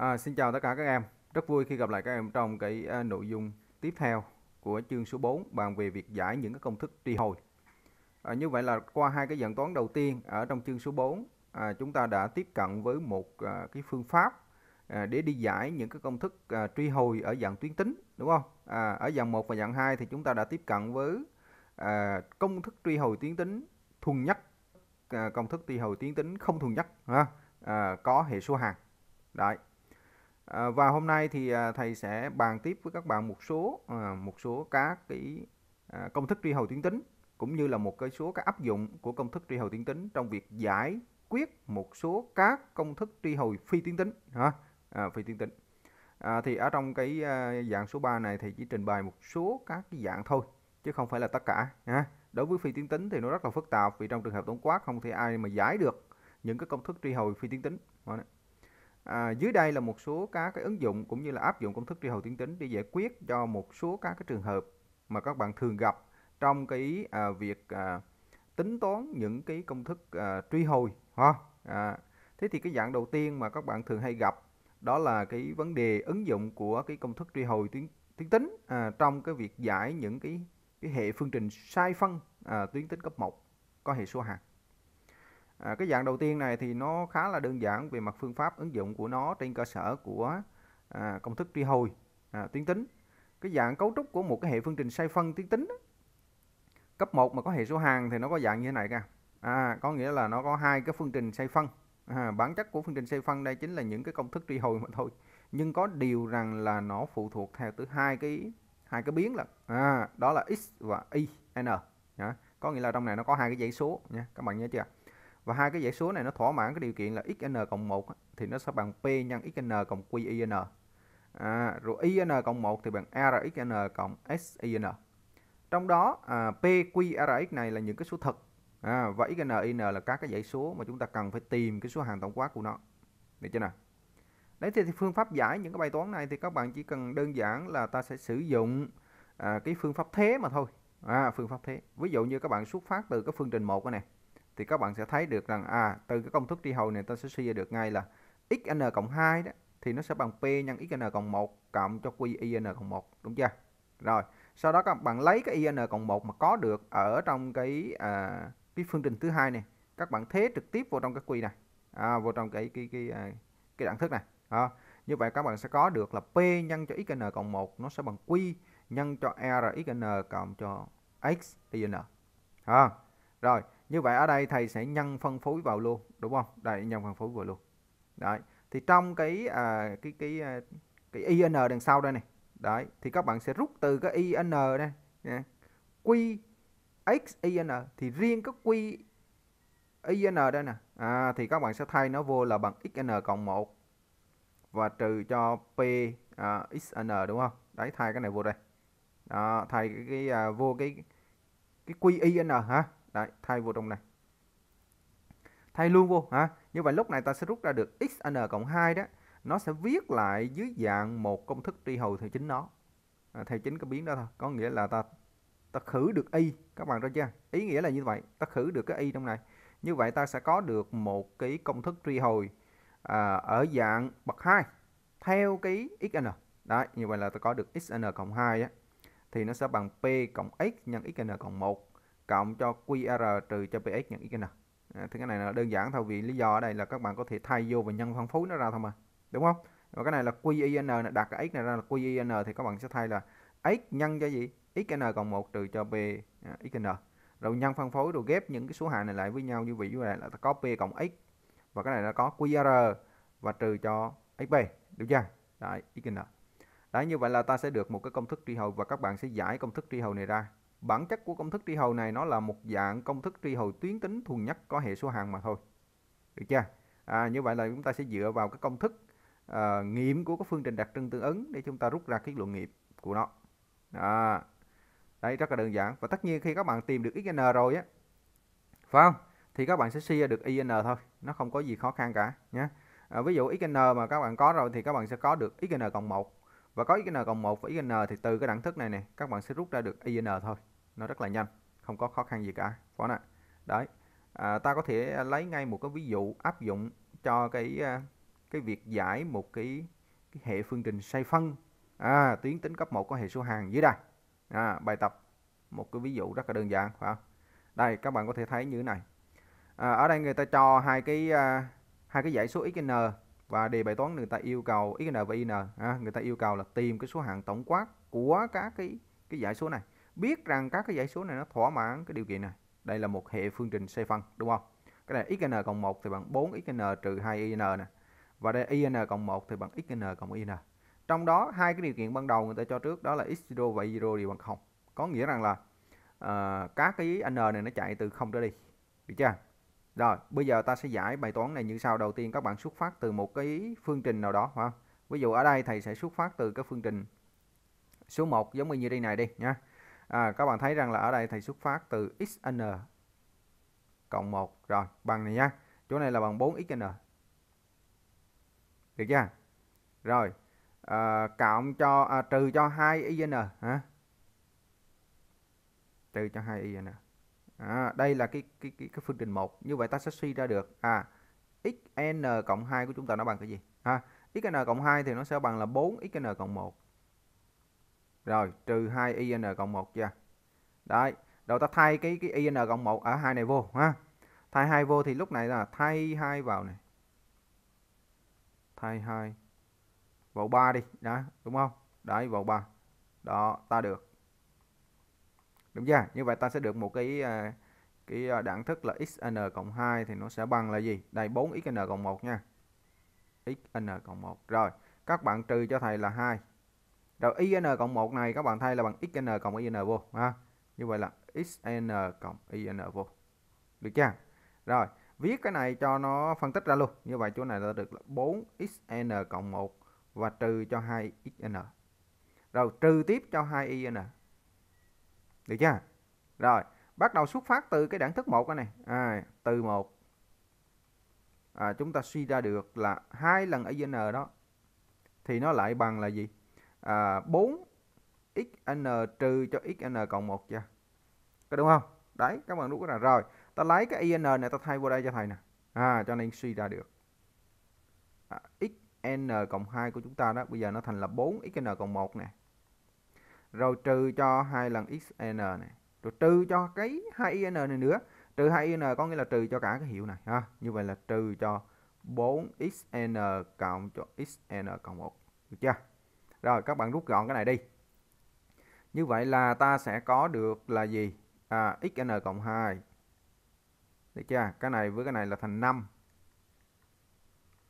À, xin chào tất cả các em. Rất vui khi gặp lại các em trong cái uh, nội dung tiếp theo của chương số 4 bàn về việc giải những cái công thức tri hồi. À, như vậy là qua hai cái dạng toán đầu tiên ở trong chương số 4, à, chúng ta đã tiếp cận với một à, cái phương pháp à, để đi giải những cái công thức à, tri hồi ở dạng tuyến tính, đúng không? À, ở dạng 1 và dạng 2 thì chúng ta đã tiếp cận với à, công thức tri hồi tuyến tính thuần nhất, à, công thức tri hồi tuyến tính không thuần nhất ha, à, có hệ số hàng. Đấy Ờ, và hôm nay thì à, thầy sẽ bàn tiếp với các bạn một số ờ, một số các cái à, công thức tri hầu tuyến tính cũng như là một cái số các áp dụng của công thức tri hầu tuyến tính trong việc giải quyết một số các công thức tri hồi phi tuyến tính hả à, phi tuyến tính à, thì ở trong cái à, dạng số 3 này thì chỉ trình bày một số các cái dạng thôi chứ không phải là tất cả ha. đối với phi tuyến tính thì nó rất là phức tạp vì trong trường hợp tổng quát không thể ai mà giải được những cái công thức tri hồi phi tuyến tính À, dưới đây là một số các cái ứng dụng cũng như là áp dụng công thức tri hầu tuyến tính để giải quyết cho một số các cái trường hợp mà các bạn thường gặp trong cái à, việc à, tính toán những cái công thức à, truy hồi ha. À, thế thì cái dạng đầu tiên mà các bạn thường hay gặp đó là cái vấn đề ứng dụng của cái công thức truy hồi tuyến tuyến tính à, trong cái việc giải những cái cái hệ phương trình sai phân à, tuyến tính cấp 1 có hệ số hạt À, cái dạng đầu tiên này thì nó khá là đơn giản về mặt phương pháp ứng dụng của nó trên cơ sở của à, công thức tri hồi à, tuyến tính. Cái dạng cấu trúc của một cái hệ phương trình sai phân tuyến tính đó. cấp 1 mà có hệ số hàng thì nó có dạng như thế này kìa À, có nghĩa là nó có hai cái phương trình sai phân. À, bản chất của phương trình sai phân đây chính là những cái công thức tri hồi mà thôi. Nhưng có điều rằng là nó phụ thuộc theo tới hai cái hai cái biến là à, đó là x và y n. nhá có nghĩa là trong này nó có hai cái dãy số nha. Các bạn nhớ chưa? và hai cái dãy số này nó thỏa mãn cái điều kiện là xn cộng 1 thì nó sẽ bằng p nhân xn cộng qin à, rồi in cộng 1 thì bằng rxn cộng sin trong đó à, p q rx này là những cái số thật à, và xn in là các cái dãy số mà chúng ta cần phải tìm cái số hàng tổng quát của nó được chưa nào đấy thì, thì phương pháp giải những cái bài toán này thì các bạn chỉ cần đơn giản là ta sẽ sử dụng à, cái phương pháp thế mà thôi à, phương pháp thế ví dụ như các bạn xuất phát từ cái phương trình một này thì các bạn sẽ thấy được rằng à từ cái công thức tri hầu này ta sẽ suy ra được ngay là xn cộng 2 đó thì nó sẽ bằng p nhân xn cộng 1 cộng cho qin cộng 1 đúng chưa? Rồi, sau đó các bạn lấy cái in cộng 1 mà có được ở trong cái à, cái phương trình thứ hai này, các bạn thế trực tiếp vào trong cái quy này. À, vào trong cái cái cái cái, à, cái đẳng thức này. À, như vậy các bạn sẽ có được là p nhân cho xn cộng 1 nó sẽ bằng q nhân cho rxn cộng cho x in. À, rồi, như vậy ở đây thầy sẽ nhân phân phối vào luôn đúng không đây nhân phân phối vào luôn đấy thì trong cái à, cái cái à, cái in đằng sau đây này đấy thì các bạn sẽ rút từ cái in đây nha. q x in thì riêng cái q in đây nè à, thì các bạn sẽ thay nó vô là bằng xn cộng 1 và trừ cho p à, xn đúng không đấy thay cái này vô đây đó, thay cái, cái à, vô cái cái qin hả đấy thay vô trong này thay luôn vô ha như vậy lúc này ta sẽ rút ra được xn cộng 2 đó nó sẽ viết lại dưới dạng một công thức tri hồi theo chính nó à, theo chính cái biến đó thôi có nghĩa là ta ta khử được y các bạn ra chưa ý nghĩa là như vậy ta khử được cái y trong này như vậy ta sẽ có được một cái công thức tri hồi à, ở dạng bậc 2 theo cái xn đấy như vậy là ta có được xn cộng 2 á thì nó sẽ bằng p cộng x nhân xn cộng 1 cộng cho QR trừ cho PX nhận x n. À, thì cái này là đơn giản thôi vì lý do ở đây là các bạn có thể thay vô và nhân phân phối nó ra thôi mà. Đúng không? Và cái này là QIN đặt cái x này ra là QIN thì các bạn sẽ thay là x nhân cho gì? xn cộng 1 trừ cho p à, xn. Rồi nhân phân phối rồi ghép những cái số hạng này lại với nhau như vậy như này là có p cộng x và cái này nó có QR và trừ cho xp. Được chưa? Đấy, xn. Đấy như vậy là ta sẽ được một cái công thức tri hầu và các bạn sẽ giải công thức tri hầu này ra. Bản chất của công thức tri hầu này nó là một dạng công thức tri hầu tuyến tính thuần nhất có hệ số hàng mà thôi. Được chưa? À, như vậy là chúng ta sẽ dựa vào cái công thức uh, nghiệm của cái phương trình đặc trưng tương ứng để chúng ta rút ra cái luận nghiệm của nó. À, đấy rất là đơn giản. Và tất nhiên khi các bạn tìm được xn rồi á, phải không? Thì các bạn sẽ suy ra được in thôi. Nó không có gì khó khăn cả nhé. À, ví dụ xn mà các bạn có rồi thì các bạn sẽ có được xn cộng 1 và có xn cộng 1 và xn thì từ cái đẳng thức này nè các bạn sẽ rút ra được in thôi nó rất là nhanh không có khó khăn gì cả phó nè đấy à, ta có thể lấy ngay một cái ví dụ áp dụng cho cái à, cái việc giải một cái, cái hệ phương trình sai phân à, tuyến tính cấp 1 có hệ số hàng dưới đây à, bài tập một cái ví dụ rất là đơn giản phải không? đây các bạn có thể thấy như thế này à, ở đây người ta cho hai cái à, hai cái dãy số x n và đề bài toán người ta yêu cầu x n và in à, người ta yêu cầu là tìm cái số hạng tổng quát của các cái cái dãy số này biết rằng các cái dãy số này nó thỏa mãn cái điều kiện này đây là một hệ phương trình xây phân đúng không cái này xn cộng 1 thì bằng 4 xn trừ 2 in nè và đây in cộng 1 thì bằng xn cộng in trong đó hai cái điều kiện ban đầu người ta cho trước đó là x0 và y0 đều bằng 0 có nghĩa rằng là uh, các cái n này nó chạy từ 0 trở đi được chưa rồi bây giờ ta sẽ giải bài toán này như sau đầu tiên các bạn xuất phát từ một cái phương trình nào đó không ví dụ ở đây thầy sẽ xuất phát từ cái phương trình số 1 giống như đây này đi nha à, các bạn thấy rằng là ở đây thầy xuất phát từ xn cộng 1 rồi bằng này nha chỗ này là bằng 4xn được chưa rồi à, cộng cho à, trừ cho 2yn hả trừ cho 2yn à, đây là cái cái cái, cái phương trình một như vậy ta sẽ suy ra được à xn cộng 2 của chúng ta nó bằng cái gì à, xn cộng 2 thì nó sẽ bằng là 4xn cộng 1 rồi trừ 2 in cộng 1 chưa đấy đầu ta thay cái cái in cộng 1 ở à, hai này vô ha thay hai vô thì lúc này là thay hai vào này thay hai vào 3 đi đó đúng không đấy vào 3 đó ta được đúng chưa như vậy ta sẽ được một cái à, cái à, đẳng thức là xn cộng 2 thì nó sẽ bằng là gì đây 4 xn cộng 1 nha xn cộng 1 rồi các bạn trừ cho thầy là 2 rồi yn cộng 1 này các bạn thay là bằng xn cộng yn vô ha. Như vậy là xn cộng yn vô. Được chưa? Rồi, viết cái này cho nó phân tích ra luôn. Như vậy chỗ này là được 4xn cộng 1 và trừ cho 2xn. Rồi trừ tiếp cho 2yn. Được chưa? Rồi, bắt đầu xuất phát từ cái đẳng thức một cái này. À, từ 1 à, chúng ta suy ra được là hai lần yn đó thì nó lại bằng là gì à, 4 xn trừ cho xn cộng 1 chưa có đúng không đấy các bạn đúng là rồi ta lấy cái in này ta thay vô đây cho thầy nè à cho nên suy ra được à, xn cộng 2 của chúng ta đó bây giờ nó thành là 4 xn cộng 1 nè rồi trừ cho hai lần xn này rồi trừ cho cái 2in này nữa trừ 2in có nghĩa là trừ cho cả cái hiệu này ha như vậy là trừ cho 4xn cộng cho xn cộng 1 được chưa rồi các bạn rút gọn cái này đi như vậy là ta sẽ có được là gì à, xn cộng 2 được chưa cái này với cái này là thành 5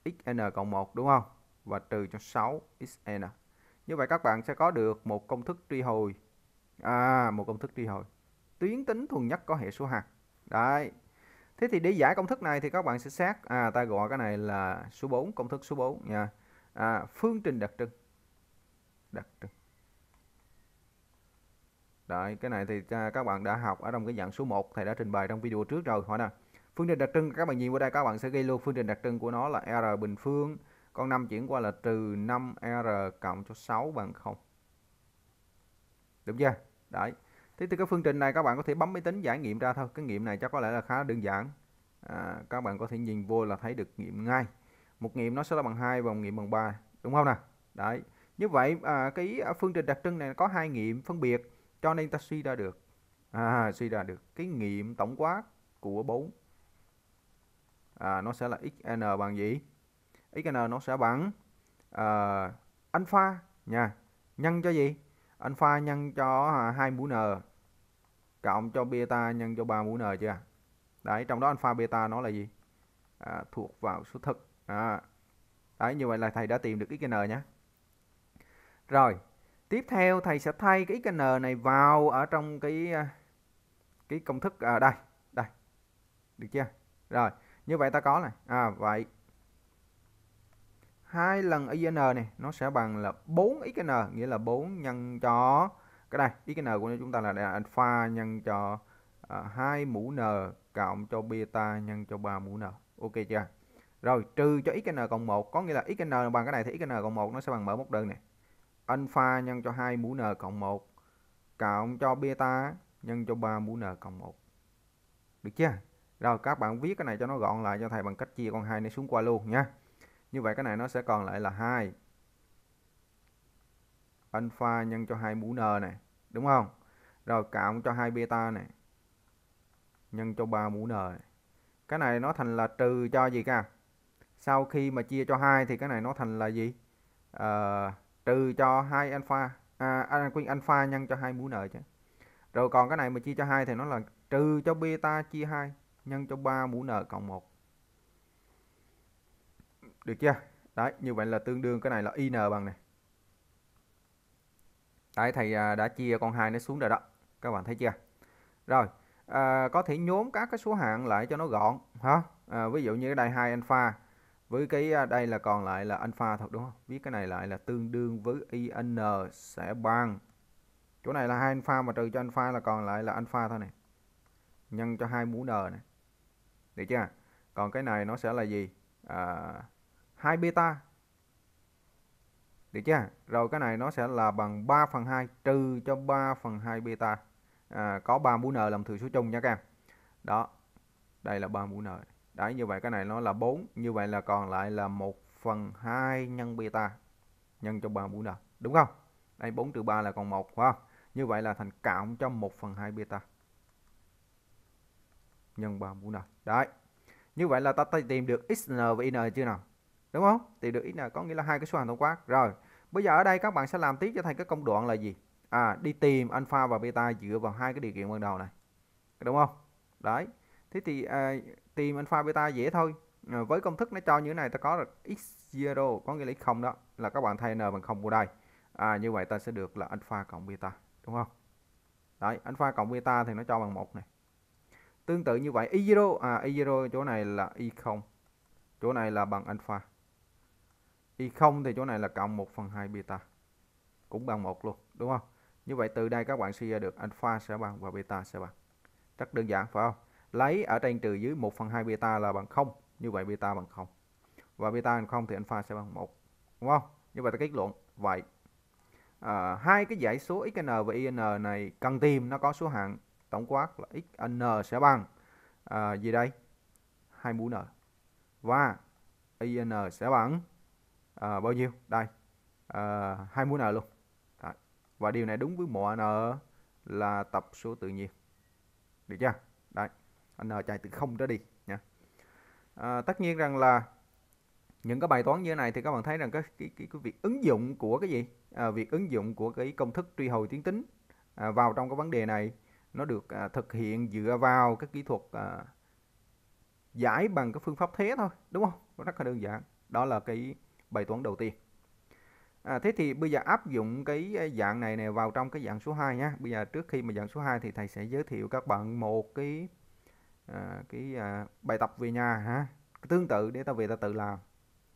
xn cộng 1 đúng không và trừ cho 6 xn như vậy các bạn sẽ có được một công thức truy hồi à một công thức truy hồi tuyến tính thuần nhất có hệ số hạt đấy thế thì để giải công thức này thì các bạn sẽ xét à ta gọi cái này là số 4 công thức số 4 nha à, phương trình đặc trưng đặc trưng Đấy, cái này thì à, các bạn đã học ở trong cái dạng số 1 thầy đã trình bày trong video trước rồi hỏi nè phương trình đặc trưng các bạn nhìn qua đây các bạn sẽ ghi luôn phương trình đặc trưng của nó là r bình phương con 5 chuyển qua là trừ 5 r cộng cho 6 bằng 0 đúng chưa đấy thế thì cái phương trình này các bạn có thể bấm máy tính giải nghiệm ra thôi cái nghiệm này chắc có lẽ là khá đơn giản à, các bạn có thể nhìn vô là thấy được nghiệm ngay một nghiệm nó sẽ là bằng 2 và một nghiệm bằng 3 đúng không nè đấy như vậy à, cái à, phương trình đặc trưng này có hai nghiệm phân biệt cho nên ta suy ra được à, suy ra được cái nghiệm tổng quát của bốn à, nó sẽ là xn bằng gì xn nó sẽ bằng à, alpha nha nhân cho gì alpha nhân cho à, hai mũ n cộng cho beta nhân cho 3 mũ n chưa đấy trong đó alpha beta nó là gì à, thuộc vào số thực à, đấy như vậy là thầy đã tìm được xn nhé rồi, tiếp theo thầy sẽ thay cái xn này vào ở trong cái à, cái công thức ở à, đây, đây. Được chưa? Rồi, như vậy ta có này. À vậy hai lần in này nó sẽ bằng là 4 xn nghĩa là 4 nhân cho cái đây xn của chúng ta là alpha nhân cho à, 2 mũ n cộng cho beta nhân cho 3 mũ n. Ok chưa? Rồi trừ cho xn cộng 1 có nghĩa là xn bằng cái này thì xn cộng 1 nó sẽ bằng mở một đơn này alpha nhân cho 2 mũ n cộng 1 cộng cho beta nhân cho 3 mũ n cộng 1. Được chưa? Rồi các bạn viết cái này cho nó gọn lại cho thầy bằng cách chia con 2 này xuống qua luôn nha. Như vậy cái này nó sẽ còn lại là 2 alpha nhân cho 2 mũ n này, đúng không? Rồi cộng cho 2 beta này nhân cho 3 mũ n. Này. Cái này nó thành là trừ cho gì cả? Sau khi mà chia cho 2 thì cái này nó thành là gì? Ờ uh, trừ cho hai alpha à, à, quên alpha nhân cho hai mũ n chứ rồi còn cái này mà chia cho hai thì nó là trừ cho beta chia 2 nhân cho 3 mũ n cộng 1 được chưa đấy như vậy là tương đương cái này là in bằng này đấy thầy à, đã chia con hai nó xuống rồi đó các bạn thấy chưa rồi à, có thể nhóm các cái số hạng lại cho nó gọn hả à, ví dụ như cái đây 2 alpha với cái à, đây là còn lại là alpha thật đúng không viết cái này lại là tương đương với in sẽ bằng chỗ này là hai alpha mà trừ cho alpha là còn lại là alpha thôi này nhân cho hai mũ n này được chưa còn cái này nó sẽ là gì à, beta được chưa rồi cái này nó sẽ là bằng 3 phần 2 trừ cho 3 phần 2 beta à, có 3 mũ n làm thừa số chung nha các em đó đây là 3 mũ n này đấy như vậy cái này nó là 4 như vậy là còn lại là 1 phần 2 nhân beta nhân cho 3 mũ n đúng không đây 4 trừ 3 là còn 1 phải không như vậy là thành cộng cho 1 phần 2 beta nhân 3 mũ n đấy như vậy là ta tìm được xn và in chưa nào đúng không tìm được xn có nghĩa là hai cái số hàng tổng quát rồi bây giờ ở đây các bạn sẽ làm tiếp cho thành cái công đoạn là gì à đi tìm alpha và beta dựa vào hai cái điều kiện ban đầu này đúng không đấy thế thì à, tìm alpha beta dễ thôi à, với công thức nó cho như thế này ta có được x0 có nghĩa là x0 đó là các bạn thay n bằng 0 vô đây à, như vậy ta sẽ được là alpha cộng beta đúng không đấy alpha cộng beta thì nó cho bằng một này tương tự như vậy y0 à y0 chỗ này là y0 chỗ này là bằng alpha y0 thì chỗ này là cộng 1 phần 2 beta cũng bằng một luôn đúng không như vậy từ đây các bạn suy ra được alpha sẽ bằng và beta sẽ bằng rất đơn giản phải không lấy ở trên trừ dưới 1 phần 2 beta là bằng 0 như vậy beta bằng 0 và beta bằng 0 thì alpha sẽ bằng 1 đúng không như vậy ta kết luận vậy à, hai cái dãy số xn và in này cần tìm nó có số hạng tổng quát là xn sẽ bằng à, gì đây 2 mũ n và in sẽ bằng à, bao nhiêu đây à, 2 mũ n luôn Đấy. và điều này đúng với mọi n là tập số tự nhiên được chưa đấy n chạy từ 0 trở đi nha à, tất nhiên rằng là những cái bài toán như thế này thì các bạn thấy rằng cái cái, cái, cái việc ứng dụng của cái gì à, việc ứng dụng của cái công thức truy hồi tuyến tính à, vào trong cái vấn đề này nó được à, thực hiện dựa vào các kỹ thuật à, giải bằng cái phương pháp thế thôi đúng không rất là đơn giản đó là cái bài toán đầu tiên à, thế thì bây giờ áp dụng cái à, dạng này này vào trong cái dạng số 2 nhé bây giờ trước khi mà dạng số 2 thì thầy sẽ giới thiệu các bạn một cái À, cái à, bài tập về nhà ha tương tự để ta về ta tự làm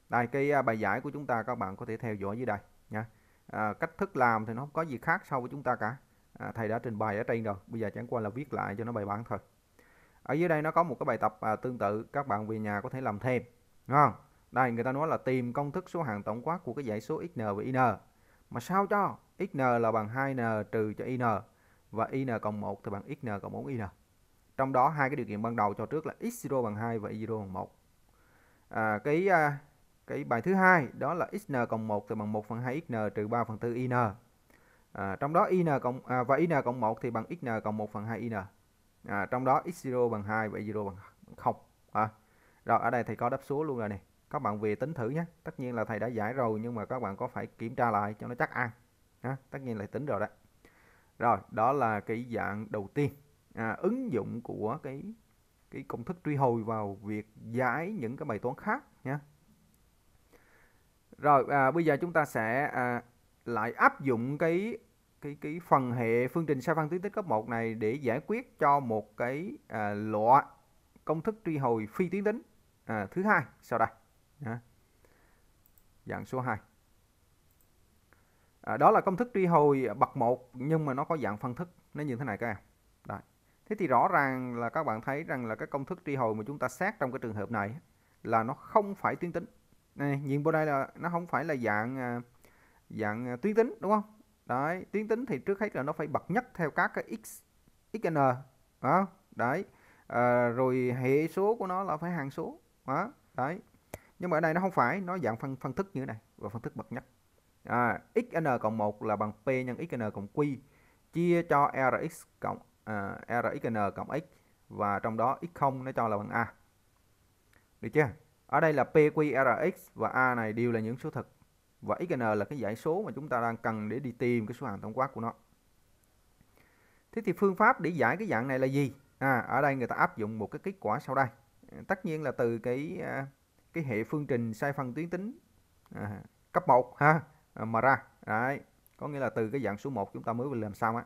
đây cái à, bài giải của chúng ta các bạn có thể theo dõi dưới đây nha à, cách thức làm thì nó không có gì khác so với chúng ta cả à, thầy đã trình bày ở trên rồi bây giờ chẳng qua là viết lại cho nó bài bản thôi ở dưới đây nó có một cái bài tập à, tương tự các bạn về nhà có thể làm thêm đúng không đây người ta nói là tìm công thức số hàng tổng quát của cái dãy số xn và in mà sao cho xn là bằng 2n trừ cho in và in cộng 1 thì bằng xn cộng 4in trong đó hai cái điều kiện ban đầu cho trước là x0 bằng 2 và y0 bằng 1 à, cái à, cái bài thứ hai đó là xn cộng 1 thì bằng 1 phần 2 xn trừ 3 phần 4 yn à, trong đó yn cộng à, và yn cộng 1 thì bằng xn cộng 1 phần 2 yn à, trong đó x0 bằng 2 và y0 bằng 0 à, rồi ở đây thầy có đáp số luôn rồi nè các bạn về tính thử nhé tất nhiên là thầy đã giải rồi nhưng mà các bạn có phải kiểm tra lại cho nó chắc ăn à, tất nhiên là tính rồi đó rồi đó là cái dạng đầu tiên à, ứng dụng của cái cái công thức truy hồi vào việc giải những cái bài toán khác nhé rồi à, bây giờ chúng ta sẽ à, lại áp dụng cái cái cái phần hệ phương trình sai phân tuyến tích cấp 1 này để giải quyết cho một cái à, loại công thức truy hồi phi tuyến tính à, thứ hai sau đây à, dạng số 2 à, đó là công thức truy hồi bậc 1 nhưng mà nó có dạng phân thức nó như thế này các em Thế thì rõ ràng là các bạn thấy rằng là cái công thức tri hồi mà chúng ta xét trong cái trường hợp này là nó không phải tuyến tính. Này, nhìn vô đây là nó không phải là dạng à, dạng à, tuyến tính đúng không? Đấy, tuyến tính thì trước hết là nó phải bậc nhất theo các cái x xn đó, đấy. À, rồi hệ số của nó là phải hàng số. Đó, đấy. Nhưng mà ở đây nó không phải, nó dạng phân phân thức như thế này và phân thức bậc nhất. À, xn cộng 1 là bằng p nhân xn cộng q chia cho rx cộng uh, à, rxn cộng x và trong đó x0 nó cho là bằng a được chưa ở đây là pqrx và a này đều là những số thực và xn là cái giải số mà chúng ta đang cần để đi tìm cái số hàng tổng quát của nó thế thì phương pháp để giải cái dạng này là gì à ở đây người ta áp dụng một cái kết quả sau đây tất nhiên là từ cái à, cái hệ phương trình sai phân tuyến tính à, cấp 1 ha mà ra đấy có nghĩa là từ cái dạng số 1 chúng ta mới làm xong á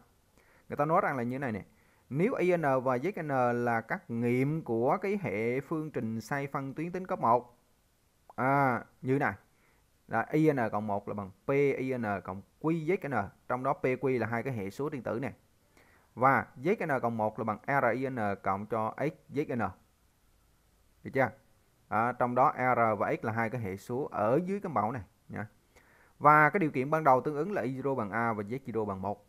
người ta nói rằng là như thế này nè nếu IN và ZN là các nghiệm của cái hệ phương trình sai phân tuyến tính cấp 1 à, như này là IN cộng 1 là bằng p PIN cộng QZN trong đó PQ là hai cái hệ số điện tử này và ZN cộng 1 là bằng RIN cộng cho XZN được chưa à, trong đó R và X là hai cái hệ số ở dưới cái mẫu này nha và cái điều kiện ban đầu tương ứng là Y0 bằng A và Z0 bằng 1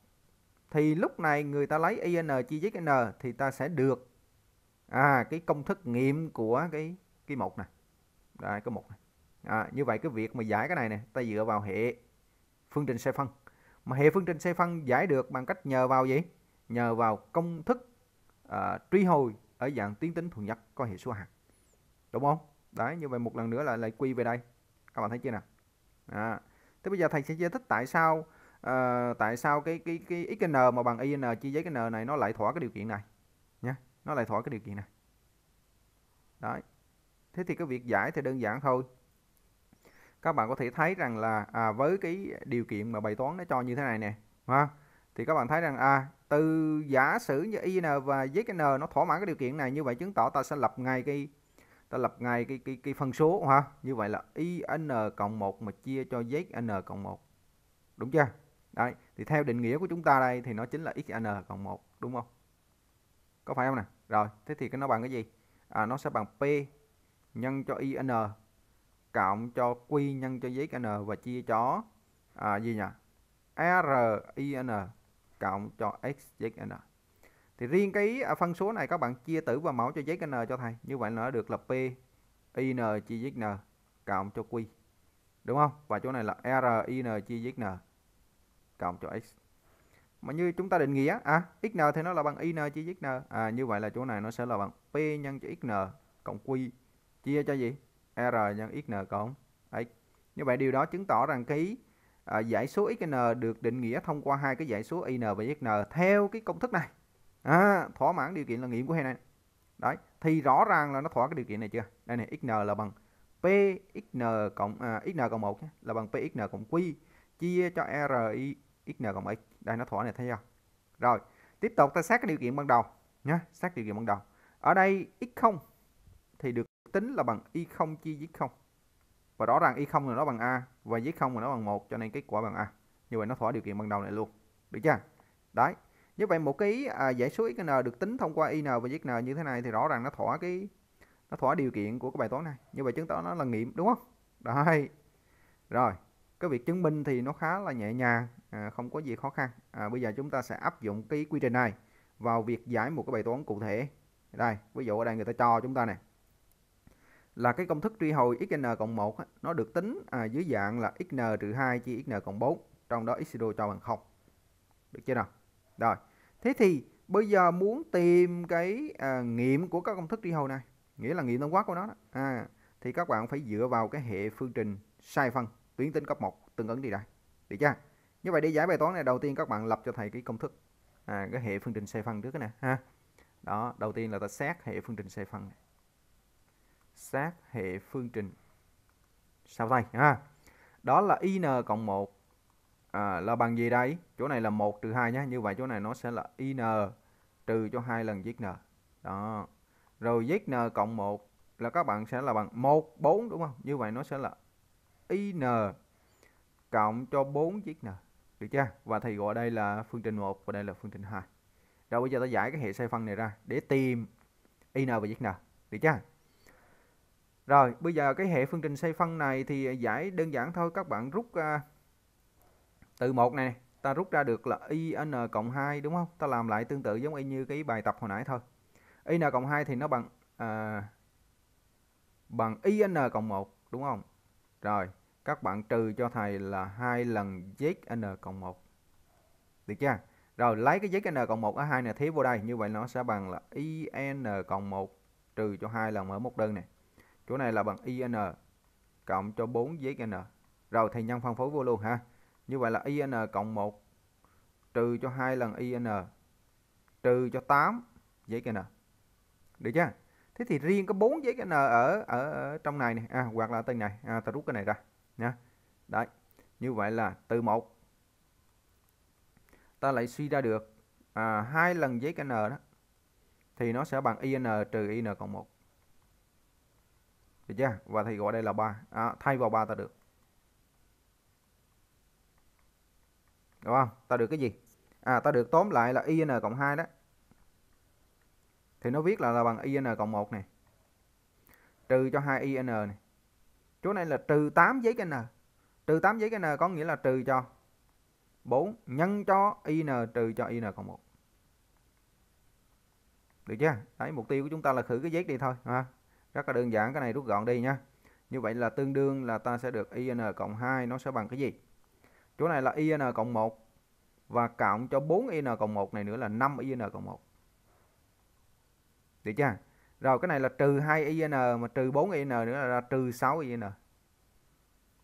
thì lúc này người ta lấy in chi với cái n thì ta sẽ được à cái công thức nghiệm của cái cái một này Đấy, cái một này à, như vậy cái việc mà giải cái này nè ta dựa vào hệ phương trình xe phân mà hệ phương trình xe phân giải được bằng cách nhờ vào gì nhờ vào công thức uh, à, truy hồi ở dạng tiến tính thuần nhất có hệ số hạt đúng không đấy như vậy một lần nữa là lại quy về đây các bạn thấy chưa nào à. thế bây giờ thầy sẽ giải thích tại sao à, tại sao cái cái cái xn mà bằng in chia với cái n này nó lại thỏa cái điều kiện này nhé nó lại thỏa cái điều kiện này đấy thế thì cái việc giải thì đơn giản thôi các bạn có thể thấy rằng là à, với cái điều kiện mà bài toán nó cho như thế này nè ha thì các bạn thấy rằng à từ giả sử như in và zn nó thỏa mãn cái điều kiện này như vậy chứng tỏ ta sẽ lập ngay cái ta lập ngay cái cái, cái phân số ha như vậy là in cộng 1 mà chia cho zn cộng 1 đúng chưa Đấy, thì theo định nghĩa của chúng ta đây thì nó chính là xn cộng 1 đúng không? Có phải không nè? Rồi, thế thì cái nó bằng cái gì? À, nó sẽ bằng p nhân cho in cộng cho q nhân cho zn và chia cho à, gì nhỉ? rin cộng cho xzn. Thì riêng cái à, phân số này các bạn chia tử và mẫu cho zn cho thầy. Như vậy nó được là p in chia zn cộng cho q. Đúng không? Và chỗ này là rin chia zn cộng cho x mà như chúng ta định nghĩa à xn thì nó là bằng in chia xn à như vậy là chỗ này nó sẽ là bằng p nhân cho xn cộng q chia cho gì r nhân xn cộng x như vậy điều đó chứng tỏ rằng cái à, giải số xn được định nghĩa thông qua hai cái giải số in và xn theo cái công thức này à, thỏa mãn điều kiện là nghiệm của hệ này đấy thì rõ ràng là nó thỏa cái điều kiện này chưa đây này xn là bằng pxn cộng à, xn cộng một là bằng pxn cộng q chia cho ri xn cộng x đây nó thỏa này thấy không rồi tiếp tục ta xác cái điều kiện ban đầu nhé xác điều kiện ban đầu ở đây x0 thì được tính là bằng y0 chia với x0 và rõ ràng y0 là nó bằng a và với 0 là nó bằng 1 cho nên kết quả bằng a như vậy nó thỏa điều kiện ban đầu này luôn được chưa đấy như vậy một cái à, giải số xn được tính thông qua in và zn như thế này thì rõ ràng nó thỏa cái nó thỏa điều kiện của cái bài toán này như vậy chứng tỏ nó là nghiệm đúng không Đấy. rồi cái việc chứng minh thì nó khá là nhẹ nhàng à, không có gì khó khăn à, bây giờ chúng ta sẽ áp dụng cái quy trình này vào việc giải một cái bài toán cụ thể đây ví dụ ở đây người ta cho chúng ta này là cái công thức truy hồi xn cộng 1 nó được tính à, dưới dạng là xn trừ 2 chia xn cộng 4 trong đó x cho bằng 0 được chưa nào rồi thế thì bây giờ muốn tìm cái à, nghiệm của các công thức truy hồi này nghĩa là nghiệm tổng quát của nó đó. À, thì các bạn phải dựa vào cái hệ phương trình sai phân tuyến tính cấp 1 tương ứng đi đây được chưa như vậy để giải bài toán này đầu tiên các bạn lập cho thầy cái công thức à, cái hệ phương trình xoay phân trước nè ha đó đầu tiên là ta xét hệ phương trình xoay phân này. xác hệ phương trình sau đây ha đó là in cộng 1 à, là bằng gì đây chỗ này là 1 trừ 2 nhé như vậy chỗ này nó sẽ là in trừ cho hai lần zn đó rồi zn cộng 1 là các bạn sẽ là bằng 1 4 đúng không như vậy nó sẽ là in cộng cho 4 zn được chưa và thầy gọi đây là phương trình 1 và đây là phương trình 2 rồi bây giờ ta giải cái hệ sai phân này ra để tìm y in và zn được chưa rồi bây giờ cái hệ phương trình sai phân này thì giải đơn giản thôi các bạn rút uh, từ một này ta rút ra được là y n cộng 2 đúng không ta làm lại tương tự giống y như cái bài tập hồi nãy thôi Y n cộng 2 thì nó bằng uh, bằng n cộng 1 đúng không rồi các bạn trừ cho thầy là hai lần zn cộng 1 được chưa rồi lấy cái zn cộng 1 ở hai này thiếu vô đây như vậy nó sẽ bằng là in cộng 1 trừ cho hai lần ở một đơn này chỗ này là bằng in cộng cho 4 zn rồi thầy nhân phân phối vô luôn ha như vậy là in cộng 1 trừ cho hai lần in trừ cho 8 zn được chưa thế thì riêng có bốn giấy n ở, ở ở trong này này à, hoặc là tên này à, ta rút cái này ra nha, đấy như vậy là từ một ta lại suy ra được à, hai lần giấy cái n đó thì nó sẽ bằng in trừ in cộng một được chưa và thầy gọi đây là ba à, thay vào ba ta được đúng không ta được cái gì à ta được tóm lại là in cộng 2 đó thì nó viết là, là bằng in cộng 1 này trừ cho 2 in này chỗ này là trừ 8 giấy cái n trừ 8 giấy cái n có nghĩa là trừ cho 4 nhân cho in trừ cho in cộng 1 được chưa đấy mục tiêu của chúng ta là khử cái giấy đi thôi ha rất là đơn giản cái này rút gọn đi nha như vậy là tương đương là ta sẽ được in cộng 2 nó sẽ bằng cái gì chỗ này là in cộng 1 và cộng cho 4 in cộng 1 này nữa là 5 in cộng 1 được chưa rồi cái này là trừ 2 IN mà trừ 4 IN nữa là trừ 6 IN.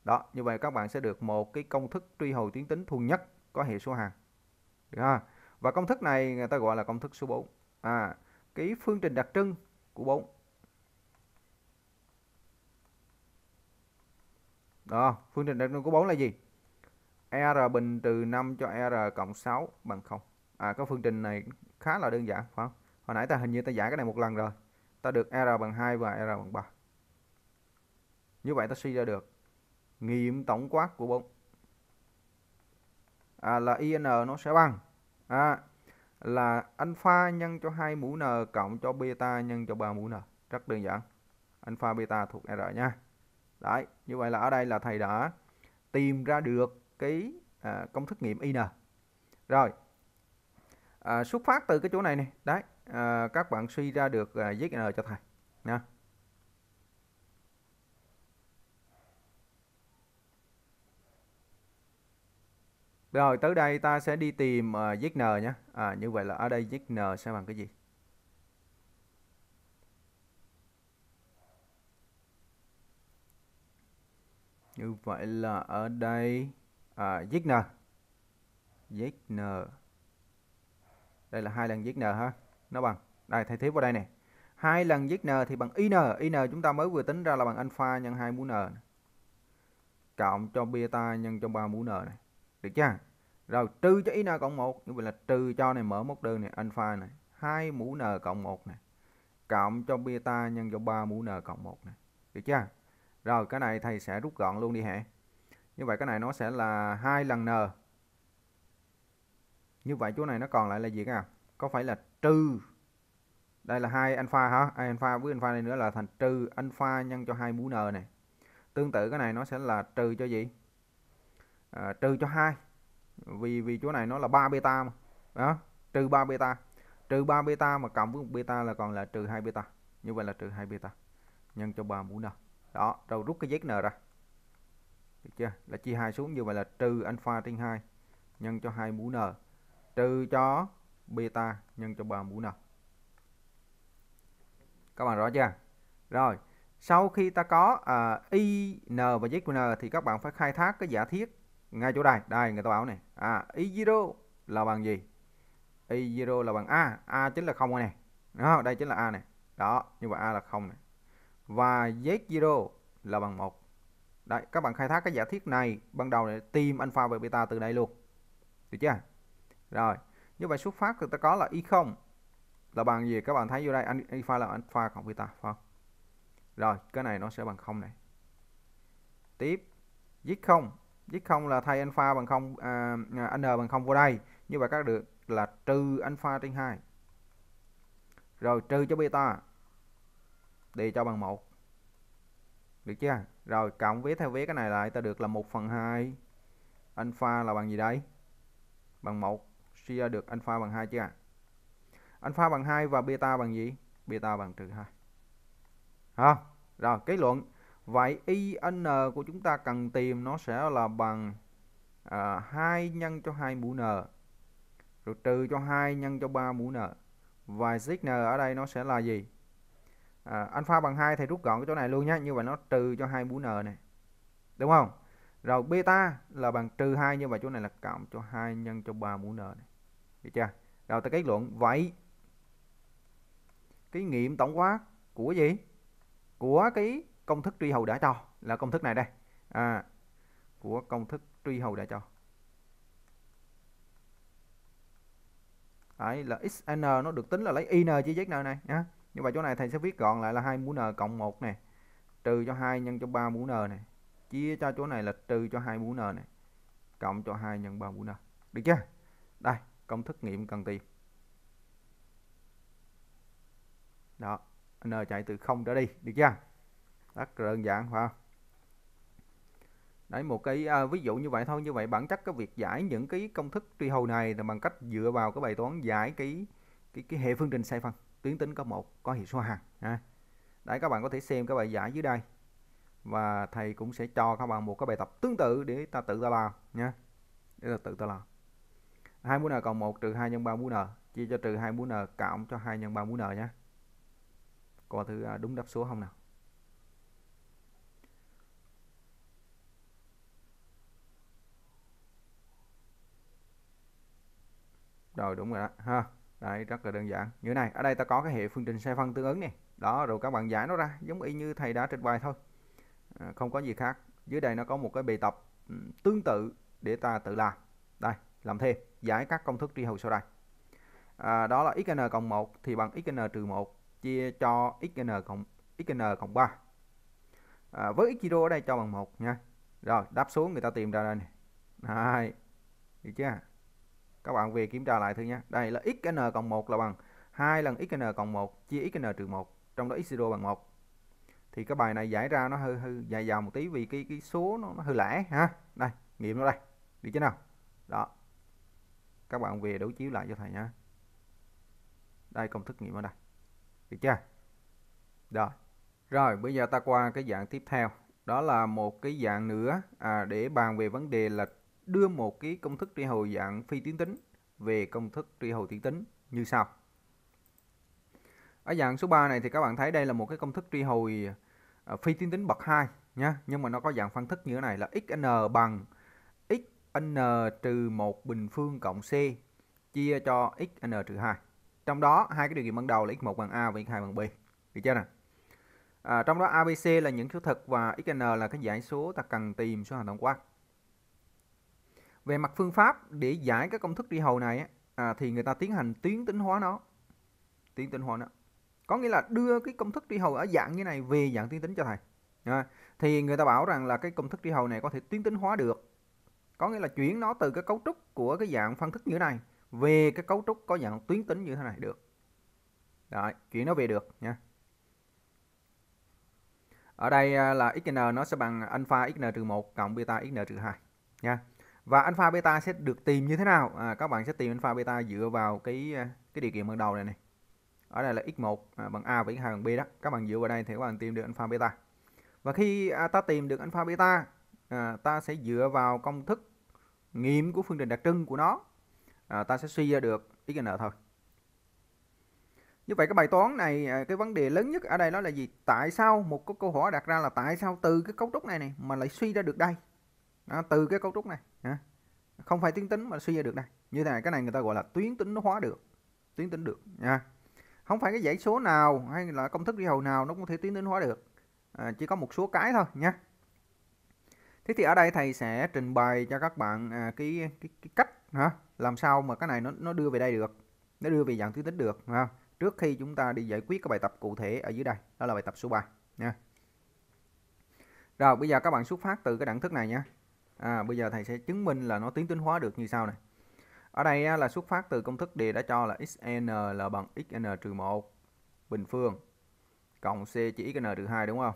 Đó, như vậy các bạn sẽ được một cái công thức truy hồi tuyến tính thuần nhất có hệ số hàng. Được không? Và công thức này người ta gọi là công thức số 4. À, cái phương trình đặc trưng của 4. Đó, phương trình đặc trưng của 4 là gì? R bình trừ 5 cho R cộng 6 bằng 0. À, cái phương trình này khá là đơn giản phải không? Hồi nãy ta hình như ta giải cái này một lần rồi ta được R bằng 2 và R bằng 3 như vậy ta suy ra được nghiệm tổng quát của bốn à, là IN nó sẽ bằng à, là alpha nhân cho 2 mũ n cộng cho beta nhân cho 3 mũ n rất đơn giản alpha beta thuộc R nha đấy như vậy là ở đây là thầy đã tìm ra được cái à, công thức nghiệm IN rồi à, xuất phát từ cái chỗ này nè. đấy à, các bạn suy ra được à, ờ, ZN cho thầy nha Rồi tới đây ta sẽ đi tìm uh, ZN nhé. À, như vậy là ở đây ZN sẽ bằng cái gì? Như vậy là ở đây à, ZN. ZN. Đây là hai lần ZN ha nó bằng đây thay thế vào đây này hai lần viết n thì bằng in in chúng ta mới vừa tính ra là bằng alpha nhân 2 mũ n cộng cho beta nhân cho 3 mũ n này được chưa rồi trừ cho in cộng 1 như vậy là trừ cho này mở móc đơn này alpha này 2 mũ n cộng 1 này cộng cho beta nhân cho 3 mũ n cộng 1 này được chưa rồi cái này thầy sẽ rút gọn luôn đi hả như vậy cái này nó sẽ là hai lần n như vậy chỗ này nó còn lại là gì các có phải là trừ đây là hai alpha hả hai alpha với alpha này nữa là thành trừ alpha nhân cho hai mũ n này tương tự cái này nó sẽ là trừ cho gì à, trừ cho hai vì vì chỗ này nó là 3 beta mà đó trừ 3 beta trừ 3 beta mà cộng với một beta là còn là trừ 2 beta như vậy là trừ 2 beta nhân cho 3 mũ n đó rồi rút cái z n ra được chưa là chia hai xuống như vậy là trừ alpha trên 2 nhân cho 2 mũ n trừ cho beta nhân cho 3 mũ n. Các bạn rõ chưa? Rồi, sau khi ta có uh, à, i n và z của n thì các bạn phải khai thác cái giả thiết ngay chỗ đây. Đây người ta bảo này, à i0 là bằng gì? Y 0 là bằng a, a chính là không này. Đó, đây chính là a này. Đó, như vậy a là không này. Và z0 là bằng 1. Đấy, các bạn khai thác cái giả thiết này ban đầu để tìm alpha và beta từ đây luôn. Được chưa? Rồi như vậy xuất phát thì ta có là y không là bằng gì các bạn thấy vô đây anh pha là anh pha cộng beta phải không rồi cái này nó sẽ bằng không này tiếp giết không giết không là thay alpha bằng không à, à n bằng không vô đây như vậy các được là trừ alpha trên 2 rồi trừ cho beta để cho bằng 1 được chưa rồi cộng vế theo vế cái này lại ta được là 1 phần 2 alpha là bằng gì đây bằng 1 chia được alpha bằng 2 chưa ạ? À? Alpha bằng 2 và beta bằng gì? Beta bằng trừ 2. À, rồi, kết luận. Vậy y n của chúng ta cần tìm nó sẽ là bằng à, 2 nhân cho 2 mũ N. Rồi trừ cho 2 nhân cho 3 mũ N. Và z n ở đây nó sẽ là gì? À, alpha bằng 2 thì rút gọn cái chỗ này luôn nhé. Như vậy nó trừ cho 2 mũ N này. Đúng không? Rồi beta là bằng trừ 2 nhưng mà chỗ này là cộng cho 2 nhân cho 3 mũ n này được chưa rồi ta kết luận vậy cái nghiệm tổng quát của gì của cái công thức truy hầu đã cho là công thức này đây à, của công thức truy hầu đã cho Đấy, là xn nó được tính là lấy in chia z n này nhá như vậy chỗ này thầy sẽ viết gọn lại là hai mũ n cộng một này trừ cho hai nhân cho ba mũ n này chia cho chỗ này là trừ cho hai mũ n này cộng cho hai nhân ba mũ n được chưa đây công thức nghiệm cần tìm đó n chạy từ không trở đi được chưa rất đơn giản phải không đấy một cái à, ví dụ như vậy thôi như vậy bản chất cái việc giải những cái công thức truy hầu này là bằng cách dựa vào cái bài toán giải cái cái, cái hệ phương trình sai phân tuyến tính có một có hệ số hàng ha đấy các bạn có thể xem cái bài giải dưới đây và thầy cũng sẽ cho các bạn một cái bài tập tương tự để ta tự ta làm nha để ta tự ta làm 2 mũ n cộng 1 trừ 2 nhân 3 mũ n chia cho trừ 2 mũ n cộng cho 2 nhân 3 mũ n nhé coi thứ à, đúng đáp số không nào rồi đúng rồi đó ha đấy rất là đơn giản như này ở đây ta có cái hệ phương trình sai phân tương ứng này đó rồi các bạn giải nó ra giống y như thầy đã trình bày thôi à, không có gì khác dưới đây nó có một cái bài tập ừ, tương tự để ta tự làm đây làm thêm giải các công thức tri hữu sau đây à, đó là xn cộng 1 thì bằng xn trừ 1 chia cho xn cộng xn cộng 3 à, với x0 ở đây cho bằng 1 nha rồi đáp xuống người ta tìm ra đây này Đấy. được chưa các bạn về kiểm tra lại thử nha đây là xn cộng 1 là bằng 2 lần xn cộng 1 chia xn trừ 1 trong đó x0 bằng 1 thì cái bài này giải ra nó hơi hơi dài dòng một tí vì cái cái số nó, nó hơi lẻ ha đây nghiệm nó đây được chưa nào đó các bạn về đối chiếu lại cho thầy nhé đây công thức nghiệm ở đây được chưa rồi rồi bây giờ ta qua cái dạng tiếp theo đó là một cái dạng nữa à, để bàn về vấn đề là đưa một cái công thức tri hồi dạng phi tuyến tính về công thức tri hồi tuyến tính như sau ở dạng số 3 này thì các bạn thấy đây là một cái công thức tri hồi à, phi tuyến tính bậc 2 nhá nhưng mà nó có dạng phân thức như thế này là xn bằng n trừ 1 bình phương cộng c chia cho xn trừ 2. Trong đó hai cái điều kiện ban đầu là x1 bằng a và x2 bằng b. Được chưa nào? À, trong đó ABC là những số thực và xn là cái giải số ta cần tìm số hàng tổng quát. Về mặt phương pháp để giải các công thức đi hầu này à, thì người ta tiến hành tuyến tính hóa nó. Tuyến tính hóa nó. Có nghĩa là đưa cái công thức đi hầu ở dạng như này về dạng tuyến tính cho thầy. À, thì người ta bảo rằng là cái công thức đi hầu này có thể tuyến tính hóa được có nghĩa là chuyển nó từ cái cấu trúc của cái dạng phân thức như thế này về cái cấu trúc có dạng tuyến tính như thế này được Đấy, chuyển nó về được nha ở đây à, là xn nó sẽ bằng alpha xn trừ 1 cộng beta xn trừ 2 nha và alpha beta sẽ được tìm như thế nào à, các bạn sẽ tìm alpha beta dựa vào cái à, cái điều kiện ban đầu này này ở đây là x1 à, bằng a và x2 bằng b đó các bạn dựa vào đây thì các bạn tìm được alpha beta và khi à, ta tìm được alpha beta à, ta sẽ dựa vào công thức nghiệm của phương trình đặc trưng của nó à, ta sẽ suy ra được x n thôi như vậy cái bài toán này à, cái vấn đề lớn nhất ở đây đó là gì tại sao một cái câu hỏi đặt ra là tại sao từ cái cấu trúc này này mà lại suy ra được đây đó, từ cái cấu trúc này à, không phải tuyến tính mà suy ra được đây như thế này cái này người ta gọi là tuyến tính nó hóa được tuyến tính được nha không phải cái dãy số nào hay là công thức đi hầu nào nó cũng thể tuyến tính hóa được à, chỉ có một số cái thôi nha Thế thì ở đây thầy sẽ trình bày cho các bạn à, cái, cái cái cách hả? Làm sao mà cái này nó nó đưa về đây được. Nó đưa về dạng tuyến tính được ha. Trước khi chúng ta đi giải quyết cái bài tập cụ thể ở dưới đây, đó là bài tập số 3 nha. Rồi bây giờ các bạn xuất phát từ cái đẳng thức này nha. À, bây giờ thầy sẽ chứng minh là nó tiến tính hóa được như sau này. Ở đây á, là xuất phát từ công thức đề đã cho là xn là bằng xn 1 bình phương cộng c chỉ xn 2 đúng không?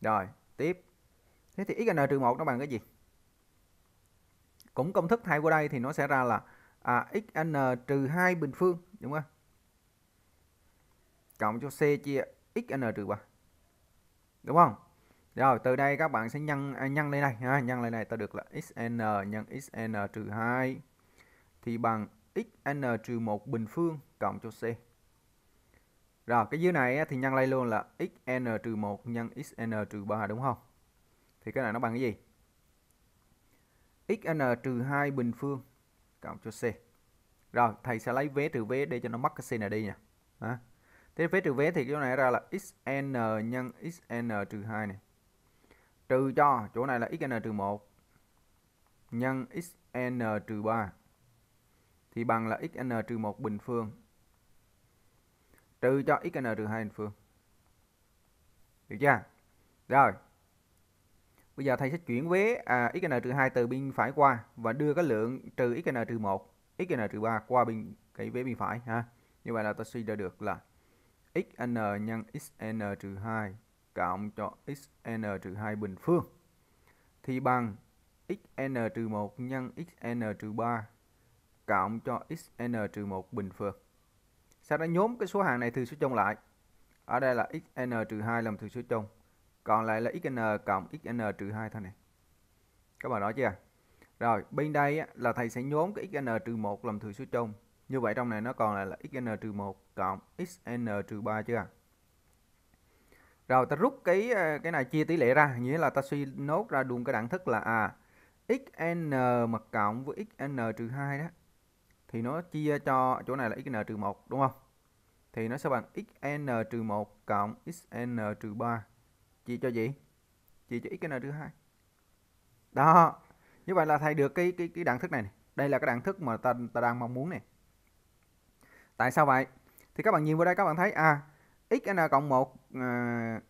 Rồi, tiếp Thế thì xn trừ 1 nó bằng cái gì? Cũng công thức thay qua đây thì nó sẽ ra là à, xn trừ 2 bình phương đúng không? Cộng cho c chia xn trừ 3. Đúng không? Rồi từ đây các bạn sẽ nhân à, nhân lên này nhân lên này ta được là xn nhân xn trừ 2 thì bằng xn trừ 1 bình phương cộng cho c. Rồi cái dưới này thì nhân lên luôn là xn trừ 1 nhân xn trừ 3 đúng không? thì cái này nó bằng cái gì xn trừ 2 bình phương cộng cho c rồi thầy sẽ lấy vế trừ vế để cho nó mất cái c này đi nha à. thế vế trừ vế thì chỗ này ra là xn nhân xn trừ 2 này trừ cho chỗ này là xn trừ 1 nhân xn trừ 3 thì bằng là xn trừ 1 bình phương trừ cho xn trừ 2 bình phương. Được chưa? Rồi, Bây giờ thầy sẽ chuyển vế à, xn 2 từ bên phải qua và đưa cái lượng trừ xn trừ 1, xn trừ 3 qua bên cái vế bên phải ha. Như vậy là ta suy ra được là xn nhân xn trừ 2 cộng cho xn trừ 2 bình phương thì bằng xn trừ 1 nhân xn trừ 3 cộng cho xn trừ 1 bình phương. Sau đó nhóm cái số hàng này thừa số chung lại. Ở đây là xn trừ 2 làm thừa số chung còn lại là xn cộng xn trừ 2 thôi này các bạn nói chưa rồi bên đây á, là thầy sẽ nhóm cái xn trừ 1 làm thừa số chung như vậy trong này nó còn lại là xn trừ 1 cộng xn trừ 3 chưa rồi ta rút cái cái này chia tỷ lệ ra nghĩa là ta suy nốt ra luôn cái đẳng thức là à xn mà cộng với xn trừ 2 đó thì nó chia cho chỗ này là xn trừ 1 đúng không thì nó sẽ bằng xn trừ 1 cộng xn trừ 3 chia cho gì chia cho x n thứ hai đó như vậy là thầy được cái cái cái đẳng thức này, này. đây là cái đẳng thức mà ta, ta đang mong muốn này tại sao vậy thì các bạn nhìn vào đây các bạn thấy a à xn cộng một à,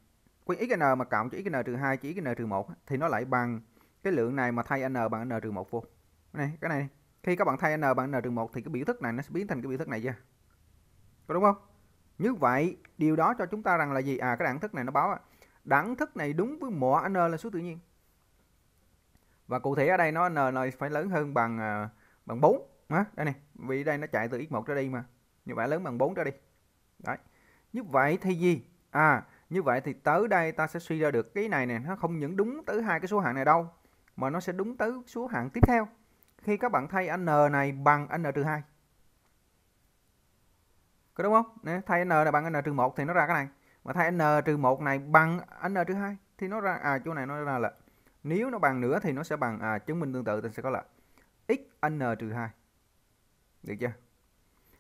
quy xn mà cộng cho xn trừ hai chỉ xn trừ một thì nó lại bằng cái lượng này mà thay n bằng n trừ một vô. này, cái này khi các bạn thay n bằng n trừ một thì cái biểu thức này nó sẽ biến thành cái biểu thức này chưa? Có đúng không? Như vậy, điều đó cho chúng ta rằng là gì? À cái đẳng thức này nó báo đẳng thức này đúng với mọi n là số tự nhiên và cụ thể ở đây nó n này phải lớn hơn bằng à, bằng 4 á đây này vì đây nó chạy từ x1 ra đi mà như vậy lớn bằng 4 ra đi đấy như vậy thì gì à như vậy thì tới đây ta sẽ suy ra được cái này này nó không những đúng tới hai cái số hạng này đâu mà nó sẽ đúng tới số hạng tiếp theo khi các bạn thay n này bằng n trừ hai có đúng không? thay n này bằng n trừ một thì nó ra cái này mà thay n trừ một này bằng à, n trừ hai thì nó ra à chỗ này nó ra là nếu nó bằng nữa thì nó sẽ bằng à, chứng minh tương tự thì sẽ có là x n trừ hai được chưa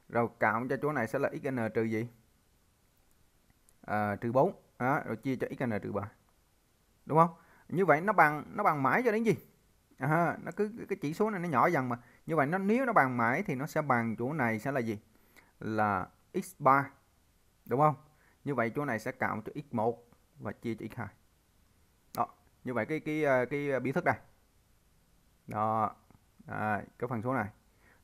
rồi cộng cho chỗ này sẽ là xn trừ gì à, trừ 4 à, rồi chia cho xn trừ 3 đúng không như vậy nó bằng nó bằng mãi cho đến gì à, nó cứ cái chỉ số này nó nhỏ dần mà như vậy nó nếu nó bằng mãi thì nó sẽ bằng chỗ này sẽ là gì là x3 đúng không như vậy chỗ này sẽ cộng cho x1 và chia cho x2 đó như vậy cái cái ờ, cái biểu thức này đó à, cái phần số này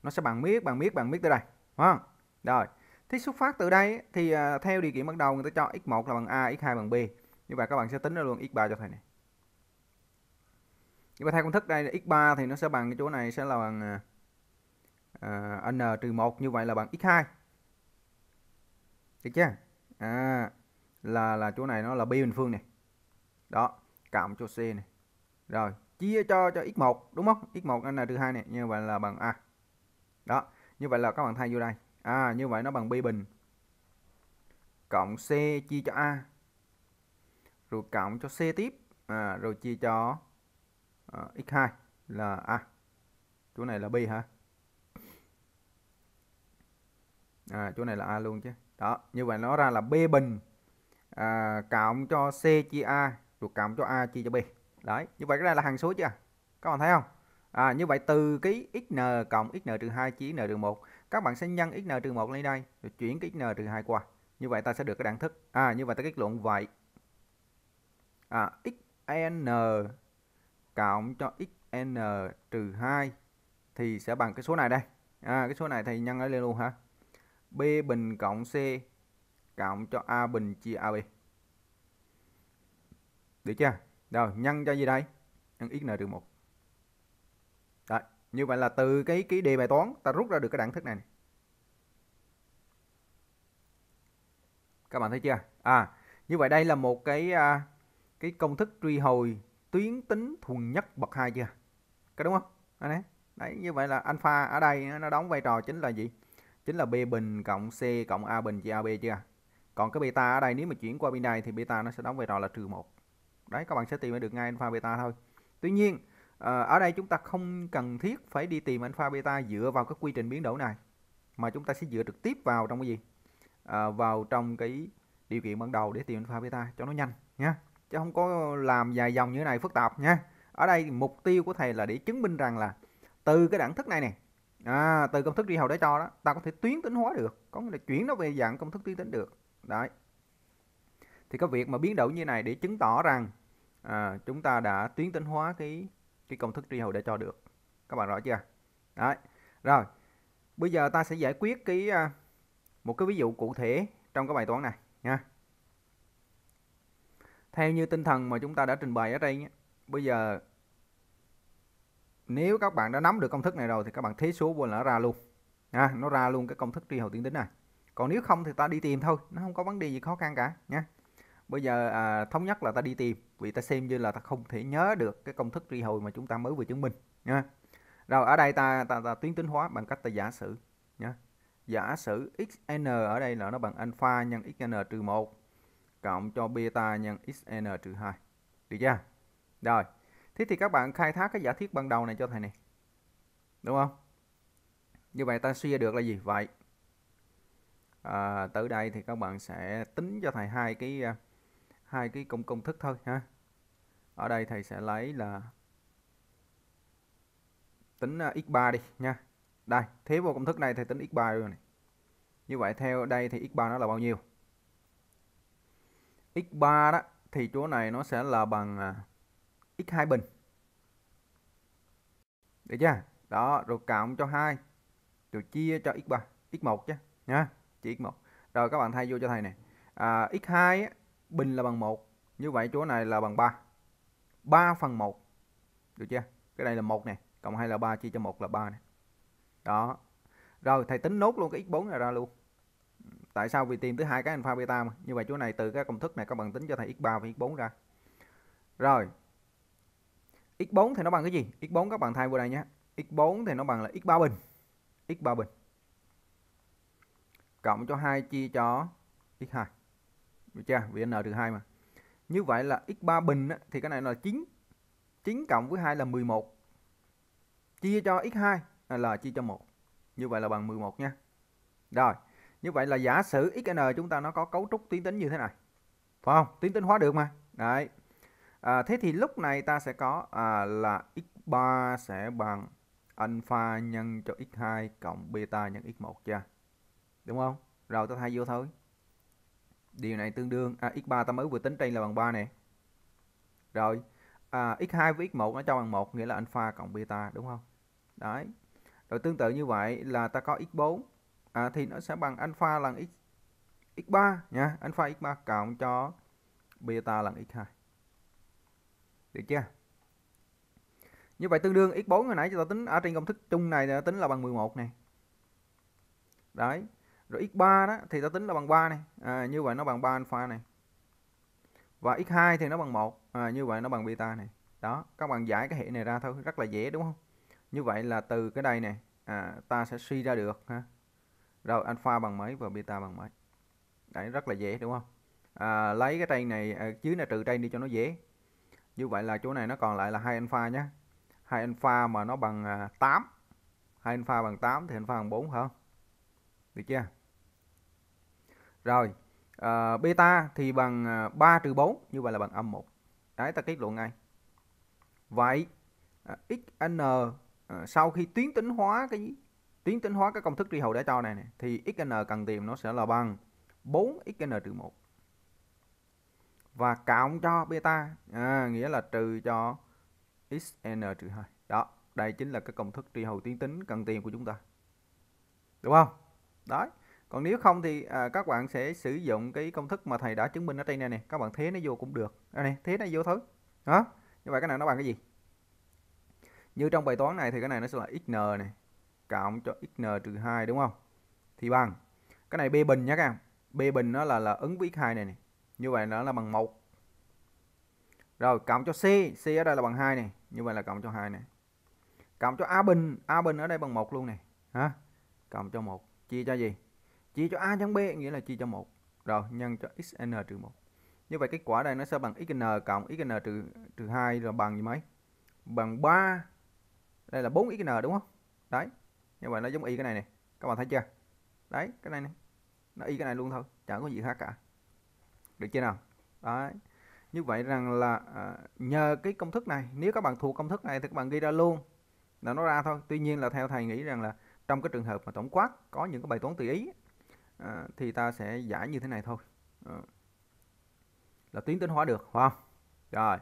nó sẽ bằng miết bằng miết bằng miết tới đây đúng không rồi thế xuất phát từ đây thì à, theo điều kiện ban đầu người ta cho x1 là bằng a x2 bằng b như vậy các bạn sẽ tính ra luôn x3 cho thầy này như vậy theo công thức đây x3 thì nó sẽ bằng cái chỗ này sẽ là bằng à, à n trừ 1 như vậy là bằng x2 được chưa à, là là chỗ này nó là pi bình phương này đó cộng cho c này rồi chia cho cho x1 đúng không x1 anh là thứ hai này như vậy là bằng a đó như vậy là các bạn thay vô đây à như vậy nó bằng pi bình cộng c chia cho a rồi cộng cho c tiếp à, rồi chia cho à, ờ, x2 là a chỗ này là b hả à, chỗ này là a luôn chứ đó như vậy nó ra là b bình à, cộng cho c chia a thuộc cộng cho a chia cho b đấy như vậy cái này là hằng số chưa các bạn thấy không à, như vậy từ cái xn cộng xn trừ 2 chia n trừ 1 các bạn sẽ nhân xn trừ 1 lên đây rồi chuyển cái xn trừ 2 qua như vậy ta sẽ được cái đẳng thức à như vậy ta kết luận vậy à, xn cộng cho xn trừ 2 thì sẽ bằng cái số này đây à, cái số này thì nhân lên luôn hả B bình cộng C cộng cho A bình chia AB. Được chưa? Rồi, nhân cho gì đây? Nhân x trừ 1. Đấy, như vậy là từ cái cái đề bài toán ta rút ra được cái đẳng thức này. Các bạn thấy chưa? À, như vậy đây là một cái à, cái công thức truy hồi tuyến tính thuần nhất bậc hai chưa? Cái đúng không? Đấy, đấy như vậy là alpha ở đây nó đóng vai trò chính là gì? chính là B bình cộng C cộng A bình chia AB chưa còn cái beta ở đây nếu mà chuyển qua bên này thì beta nó sẽ đóng vai trò là trừ một đấy các bạn sẽ tìm được ngay alpha beta thôi tuy nhiên ờ, ở đây chúng ta không cần thiết phải đi tìm alpha beta dựa vào các quy trình biến đổi này mà chúng ta sẽ dựa trực tiếp vào trong cái gì à, vào trong cái điều kiện ban đầu để tìm alpha beta cho nó nhanh nha chứ không có làm dài dòng như thế này phức tạp nha ở đây mục tiêu của thầy là để chứng minh rằng là từ cái đẳng thức này nè à, từ công thức đi hầu đã cho đó ta có thể tuyến tính hóa được có nghĩa là chuyển nó về dạng công thức tuyến tính được đấy thì cái việc mà biến đổi như này để chứng tỏ rằng à, chúng ta đã tuyến tính hóa cái cái công thức tri hầu đã cho được các bạn rõ chưa đấy rồi bây giờ ta sẽ giải quyết cái à, một cái ví dụ cụ thể trong cái bài toán này nha theo như tinh thần mà chúng ta đã trình bày ở đây nhé bây giờ nếu các bạn đã nắm được công thức này rồi thì các bạn thế số vô là nó ra luôn à, nó ra luôn cái công thức tri hầu tuyến tính này còn nếu không thì ta đi tìm thôi nó không có vấn đề gì khó khăn cả nhé bây giờ à, thống nhất là ta đi tìm vì ta xem như là ta không thể nhớ được cái công thức tri hồi mà chúng ta mới vừa chứng minh nha rồi ở đây ta ta, ta tuyến tính hóa bằng cách ta giả sử nhé giả sử xn ở đây là nó bằng alpha nhân xn trừ một cộng cho beta nhân xn trừ hai, được chưa rồi thế thì các bạn khai thác cái giả thiết ban đầu này cho thầy này đúng không như vậy ta suy ra được là gì vậy à, tới đây thì các bạn sẽ tính cho thầy hai cái à, hai cái công công thức thôi ha ở đây thầy sẽ lấy là tính à, x3 đi nha đây thế vào công thức này thầy tính x3 rồi này như vậy theo đây thì x3 nó là bao nhiêu x3 đó thì chỗ này nó sẽ là bằng à, x2 bình được chưa đó rồi cộng cho 2 rồi chia cho x3 x1 chứ nha chỉ x1 rồi các bạn thay vô cho thầy này à, x2 á, bình là bằng 1 như vậy chỗ này là bằng 3 3 phần 1 được chưa cái này là 1 này cộng 2 là 3 chia cho 1 là 3 này đó rồi thầy tính nốt luôn cái x4 này ra luôn tại sao vì tìm tới hai cái alpha beta mà như vậy chỗ này từ cái công thức này các bạn tính cho thầy x3 và x4 ra rồi x4 thì nó bằng cái gì x4 các bạn thay vào đây nhé x4 thì nó bằng là x3 bình x3 bình cộng cho 2 chia cho x2 được chưa vì n trừ 2 mà như vậy là x3 bình á, thì cái này là 9 9 cộng với 2 là 11 chia cho x2 là chia cho 1 như vậy là bằng 11 nha rồi như vậy là giả sử xn chúng ta nó có cấu trúc tuyến tính như thế này phải không tuyến tính hóa được mà đấy À, thế thì lúc này ta sẽ có à, là x3 sẽ bằng alpha nhân cho x2 cộng beta nhân x1 chưa? Đúng không? Rồi ta thay vô thôi. Điều này tương đương à, x3 ta mới vừa tính trên là bằng 3 nè. Rồi à, x2 với x1 nó cho bằng 1 nghĩa là alpha cộng beta đúng không? Đấy. Rồi tương tự như vậy là ta có x4 à, thì nó sẽ bằng alpha lần x x3 nha, alpha x3 cộng cho beta lần x2. Được chưa? Như vậy tương đương x4 hồi nãy chúng ta tính ở trên công thức chung này ta tính là bằng 11 này. Đấy. Rồi x3 đó thì ta tính là bằng 3 này. À, như vậy nó bằng 3 alpha này. Và x2 thì nó bằng 1. À, như vậy nó bằng beta này. Đó, các bạn giải cái hệ này ra thôi, rất là dễ đúng không? Như vậy là từ cái đây này à, ta sẽ suy ra được ha. Rồi alpha bằng mấy và beta bằng mấy. Đấy rất là dễ đúng không? À, lấy cái tray này à, chứ là trừ tray đi cho nó dễ như vậy là chỗ này nó còn lại là hai alpha nhé hai alpha mà nó bằng 8 à, hai alpha bằng 8 thì alpha bằng 4 không được chưa rồi à, beta thì bằng 3 à, trừ 4 như vậy là bằng âm 1 đấy ta kết luận ngay vậy à, xn à, sau khi tuyến tính hóa cái tuyến tính hóa cái công thức tri hầu đã cho này, này thì xn cần tìm nó sẽ là bằng 4xn trừ 1 và cộng cho beta à, nghĩa là trừ cho xn trừ 2 đó đây chính là cái công thức tri hầu tuyến tính cần tiền của chúng ta đúng không đó còn nếu không thì à, các bạn sẽ sử dụng cái công thức mà thầy đã chứng minh ở trên này nè các bạn thế nó vô cũng được đây này thế nó vô thôi đó như vậy cái này nó bằng cái gì như trong bài toán này thì cái này nó sẽ là xn này cộng cho xn trừ 2 đúng không thì bằng cái này b bình nhé các em b bình nó là là ứng với x2 này này như vậy nó là bằng 1 rồi cộng cho C C ở đây là bằng 2 này như vậy là cộng cho 2 này cộng cho A bình A bình ở đây bằng 1 luôn này hả cộng cho 1 chia cho gì chia cho A chấm B nghĩa là chia cho 1 rồi nhân cho xn trừ 1 như vậy kết quả đây nó sẽ bằng xn cộng xn trừ trừ 2 là bằng gì mấy bằng 3 đây là 4xn đúng không đấy như vậy nó giống y cái này nè các bạn thấy chưa đấy cái này nè nó y cái này luôn thôi chẳng có gì khác cả được chưa nào đấy như vậy rằng là à, nhờ cái công thức này nếu các bạn thuộc công thức này thì các bạn ghi ra luôn là nó ra thôi tuy nhiên là theo thầy nghĩ rằng là trong cái trường hợp mà tổng quát có những cái bài toán tùy ý à, thì ta sẽ giải như thế này thôi à, là tuyến tính hóa được phải không rồi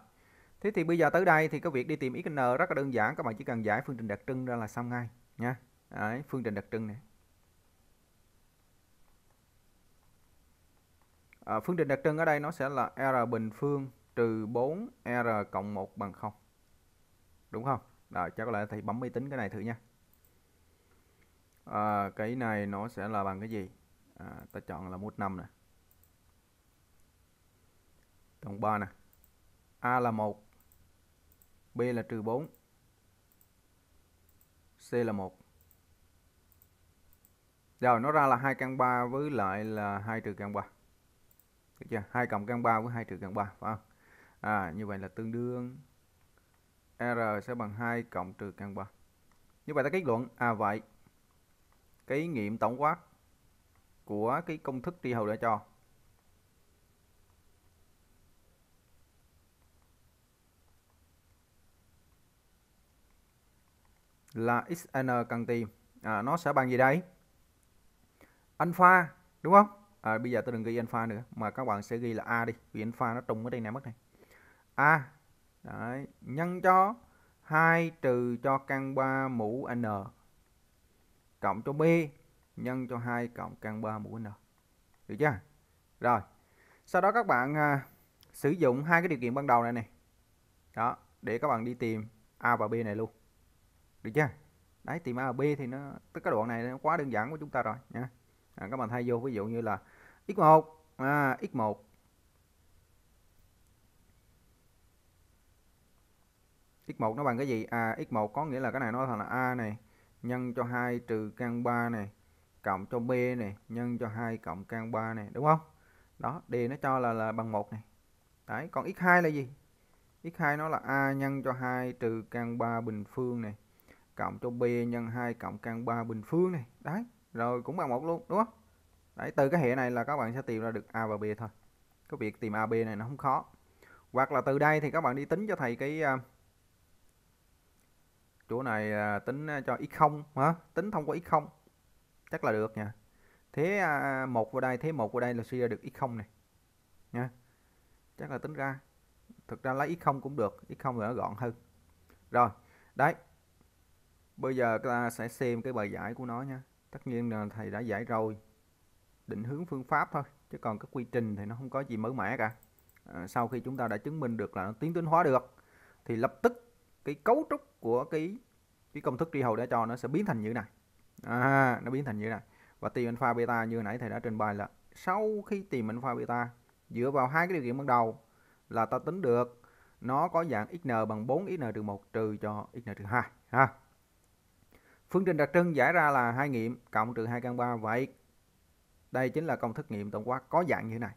thế thì bây giờ tới đây thì cái việc đi tìm xn rất là đơn giản các bạn chỉ cần giải phương trình đặc trưng ra là xong ngay nha Đấy, phương trình đặc trưng này à, phương trình đặc trưng ở đây nó sẽ là R bình phương trừ 4 R cộng 1 bằng 0 đúng không rồi chắc có lẽ thầy bấm máy tính cái này thử nha à, cái này nó sẽ là bằng cái gì à, ta chọn là mút 5 nè tổng 3 nè A là 1 B là trừ 4 C là 1 rồi nó ra là hai căn 3 với lại là hai trừ căn 3 được chưa hai cộng căn 3 với hai trừ căn 3 phải không? à như vậy là tương đương r sẽ bằng 2 cộng trừ căn 3 như vậy ta kết luận à vậy cái nghiệm tổng quát của cái công thức tri hầu đã cho là xn cần tìm à, nó sẽ bằng gì đây alpha đúng không à, bây giờ tôi đừng ghi alpha nữa mà các bạn sẽ ghi là a đi vì alpha nó trùng ở đây nè mất này a Đấy, nhân cho 2 trừ cho căn 3 mũ n cộng cho b nhân cho 2 cộng căn 3 mũ n được chưa rồi sau đó các bạn à, sử dụng hai cái điều kiện ban đầu này này đó để các bạn đi tìm a và b này luôn được chưa đấy tìm a và b thì nó tức cái đoạn này nó quá đơn giản của chúng ta rồi nha à, các bạn thay vô ví dụ như là x1 à x1 x1 nó bằng cái gì? À x1 có nghĩa là cái này nó thành là a này nhân cho 2 trừ căn 3 này cộng cho b này nhân cho 2 cộng căn 3 này đúng không? Đó, đề nó cho là là bằng 1 này. Đấy, còn x2 là gì? x2 nó là a nhân cho 2 trừ căn 3 bình phương này cộng cho b nhân 2 cộng căn 3 bình phương này. Đấy, rồi cũng bằng 1 luôn đúng không? đấy từ cái hệ này là các bạn sẽ tìm ra được a và b thôi cái việc tìm ab này nó không khó hoặc là từ đây thì các bạn đi tính cho thầy cái à, chỗ này à, tính à, cho x0 hả tính thông qua x0 chắc là được nha thế một vào đây thế một vào đây là suy ra được x0 này nha chắc là tính ra thực ra lấy x0 cũng được x0 thì nó gọn hơn rồi đấy bây giờ ta sẽ xem cái bài giải của nó nha tất nhiên là thầy đã giải rồi định hướng phương pháp thôi chứ còn các quy trình thì nó không có gì mới mẻ cả à, sau khi chúng ta đã chứng minh được là nó tiến tính hóa được thì lập tức cái cấu trúc của cái cái công thức tri hầu đã cho nó sẽ biến thành như này à, nó biến thành như này và tìm alpha beta như nãy thầy đã trình bày là sau khi tìm alpha beta dựa vào hai cái điều kiện ban đầu là ta tính được nó có dạng xn bằng 4 xn trừ 1 trừ cho xn trừ 2 ha. Phương trình đặc trưng giải ra là hai nghiệm cộng trừ 2 căn 3 vậy đây chính là công thức nghiệm tổng quát có dạng như này.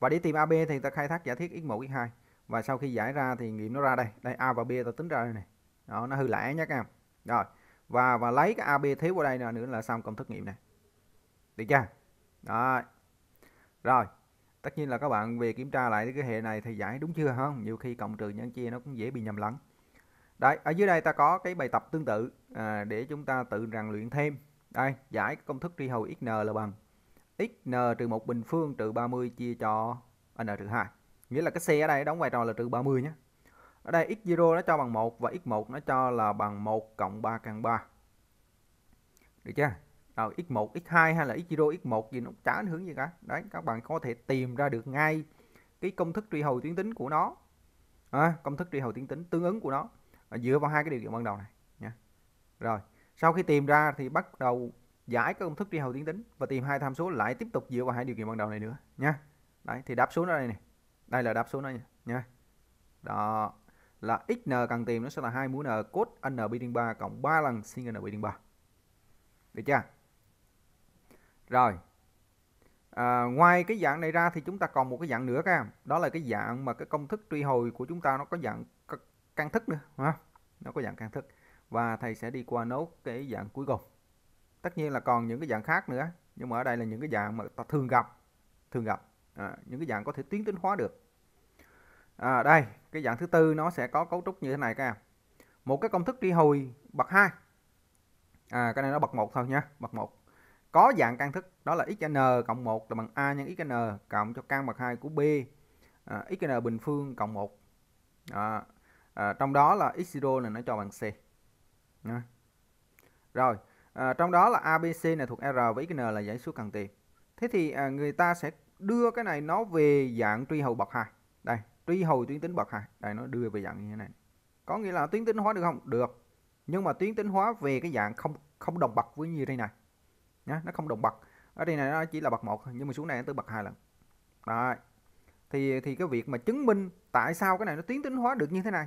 Và để tìm AB thì ta khai thác giả thiết x1 x2 và sau khi giải ra thì nghiệm nó ra đây. Đây A và B ta tính ra đây này. Đó nó hư lẻ nhé các em. Rồi. Và và lấy cái AB thiếu vào đây nữa, nữa là xong công thức nghiệm này. Được chưa? Đó. Rồi. Tất nhiên là các bạn về kiểm tra lại cái hệ này thì giải đúng chưa không? Nhiều khi cộng trừ nhân chia nó cũng dễ bị nhầm lẫn. Đấy, ở dưới đây ta có cái bài tập tương tự à, để chúng ta tự rèn luyện thêm. Đây, giải công thức tri hầu XN là bằng xn trừ 1 bình phương trừ 30 chia cho à, n trừ 2. Nghĩa là cái xe ở đây đóng vai trò là trừ 30 nhé. Ở đây x0 nó cho bằng 1 và x1 nó cho là bằng 1 cộng 3 căn 3. Được chưa? Rồi x1, x2 hay là x0, x1 gì nó chả ảnh hưởng gì cả. Đấy, các bạn có thể tìm ra được ngay cái công thức truy hồi tuyến tính của nó. À, công thức truy hồi tuyến tính tương ứng của nó dựa vào hai cái điều kiện ban đầu này nha. Rồi, sau khi tìm ra thì bắt đầu giải các công thức tri hầu tuyến tính và tìm hai tham số lại tiếp tục dựa vào hai điều kiện ban đầu này nữa nha đấy thì đáp số nó đây này đây là đáp số nó nha, đó là xn cần tìm nó sẽ là hai mũ n cốt n bi trên 3 cộng 3 lần sin n bi trên 3 được chưa rồi à, ngoài cái dạng này ra thì chúng ta còn một cái dạng nữa các em đó là cái dạng mà cái công thức truy hồi của chúng ta nó có dạng căn thức nữa nó có dạng căn thức và thầy sẽ đi qua nốt cái dạng cuối cùng tất nhiên là còn những cái dạng khác nữa nhưng mà ở đây là những cái dạng mà ta thường gặp thường gặp à, những cái dạng có thể tiến tính hóa được à, đây cái dạng thứ tư nó sẽ có cấu trúc như thế này các em một cái công thức đi hồi bậc hai à, cái này nó bậc một thôi nha bậc một có dạng căn thức đó là xn cộng 1 là bằng a nhân xn cộng cho căn bậc 2 của b à, xn bình phương cộng 1 à, à, trong đó là x0 này nó cho bằng c à. rồi À, trong đó là ABC này thuộc R và XN là dãy số cần tìm. Thế thì à, người ta sẽ đưa cái này nó về dạng truy hầu bậc 2. Đây, truy hầu tuyến tính bậc 2. Đây nó đưa về dạng như thế này. Có nghĩa là tuyến tính hóa được không? Được. Nhưng mà tuyến tính hóa về cái dạng không không đồng bậc với như thế này. Nhá, nó không đồng bậc. Ở đây này nó chỉ là bậc 1 nhưng mà xuống này nó tới bậc 2 lần. Đấy. Thì thì cái việc mà chứng minh tại sao cái này nó tuyến tính hóa được như thế này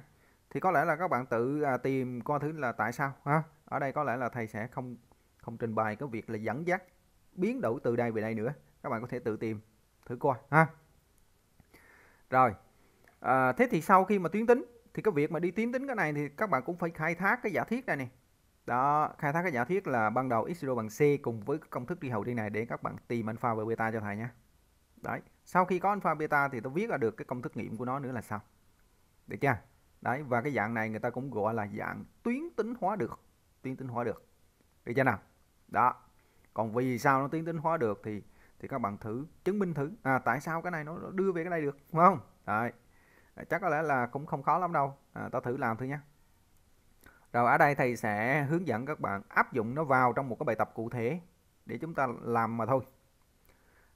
thì có lẽ là các bạn tự à, tìm coi thứ là tại sao ha ở đây có lẽ là thầy sẽ không không trình bày cái việc là dẫn dắt biến đổi từ đây về đây nữa các bạn có thể tự tìm thử coi ha rồi à, thế thì sau khi mà tuyến tính thì cái việc mà đi tuyến tính cái này thì các bạn cũng phải khai thác cái giả thiết đây nè đó khai thác cái giả thiết là ban đầu x0 bằng c cùng với công thức đi hậu đi này để các bạn tìm alpha và beta cho thầy nhé đấy sau khi có alpha beta thì tôi viết ra được cái công thức nghiệm của nó nữa là sao được chưa đấy và cái dạng này người ta cũng gọi là dạng tuyến tính hóa được tiến tính hóa được được chưa nào đó còn vì sao nó tiến tính hóa được thì thì các bạn thử chứng minh thử à, tại sao cái này nó đưa về cái này được đúng không Đấy. À, chắc có lẽ là cũng không khó lắm đâu à, ta thử làm thôi nhé rồi ở đây thầy sẽ hướng dẫn các bạn áp dụng nó vào trong một cái bài tập cụ thể để chúng ta làm mà thôi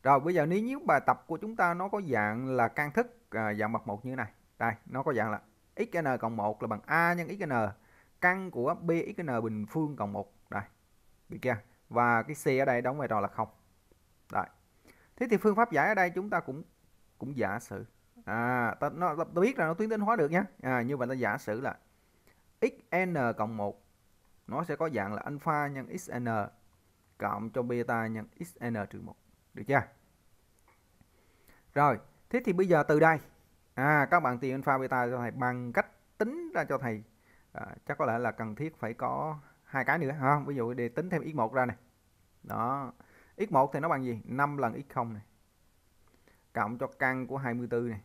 rồi bây giờ nếu như bài tập của chúng ta nó có dạng là căn thức à, dạng bậc một như thế này đây nó có dạng là xn cộng 1 là bằng a nhân xn căn của bxn bình phương cộng một đây được chưa và cái c ở đây đóng vai trò là không đấy thế thì phương pháp giải ở đây chúng ta cũng cũng giả sử à ta, nó, ta, ta biết là nó tuyến tính hóa được nhé à, như vậy ta giả sử là xn cộng 1 nó sẽ có dạng là alpha nhân xn cộng cho beta nhân xn trừ 1 được chưa rồi thế thì bây giờ từ đây à các bạn tìm alpha beta cho thầy bằng cách tính ra cho thầy à, chắc có lẽ là cần thiết phải có hai cái nữa ha ví dụ để tính thêm x1 ra này đó x1 thì nó bằng gì 5 lần x0 này cộng cho căn của 24 này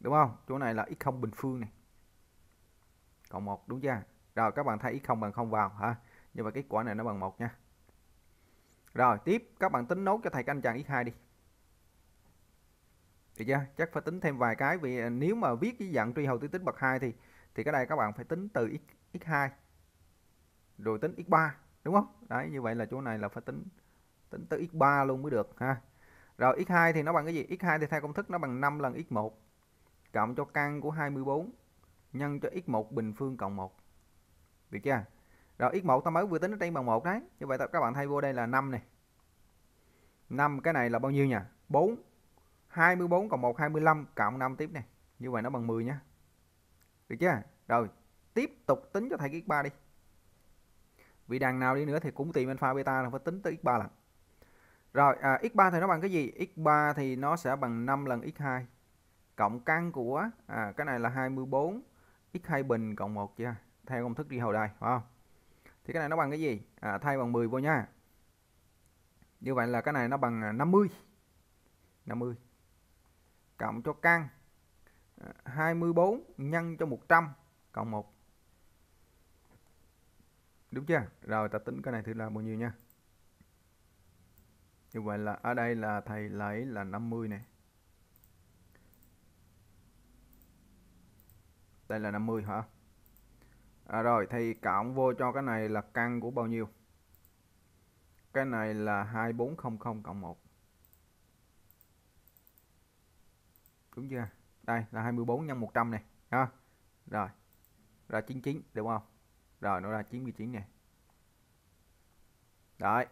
đúng không chỗ này là x0 bình phương này cộng 1 đúng chưa rồi các bạn thay x0 bằng 0 vào ha nhưng mà kết quả này nó bằng 1 nha rồi tiếp các bạn tính nốt cho thầy canh chàng x2 đi được chưa chắc phải tính thêm vài cái vì à, nếu mà viết dưới dạng truy hầu tí tính bậc 2 thì thì cái này các bạn phải tính từ x x2 rồi tính x3 đúng không đấy như vậy là chỗ này là phải tính tính tới x3 luôn mới được ha rồi x2 thì nó bằng cái gì x2 thì theo công thức nó bằng 5 lần x1 cộng cho căn của 24 nhân cho x1 bình phương cộng 1 được chưa rồi x1 ta mới vừa tính ở trên bằng 1 đấy như vậy các bạn thay vô đây là 5 này 5 cái này là bao nhiêu nhỉ 4 24 cộng 1 25 cộng 5 tiếp này như vậy nó bằng 10 nhé được chưa? Rồi, tiếp tục tính cho thầy x3 đi. Vì đằng nào đi nữa thì cũng tìm alpha beta là phải tính tới x3 lần. Rồi, à, x3 thì nó bằng cái gì? x3 thì nó sẽ bằng 5 lần x2. Cộng căn của à, cái này là 24 x2 bình cộng 1 chưa? Theo công thức đi hồi đây, phải không? Thì cái này nó bằng cái gì? À, thay bằng 10 vô nha. Như vậy là cái này nó bằng 50. À, 50 cộng cho căn 24 nhân cho 100 cộng 1 đúng chưa rồi ta tính cái này thử là bao nhiêu nha như vậy là ở đây là thầy lấy là 50 này đây là 50 hả à, rồi thầy cộng vô cho cái này là căn của bao nhiêu cái này là 2400 cộng 1 đúng chưa đây là 24 nhân 100 này ha rồi ra 99 đúng không rồi nó ra 99 này đấy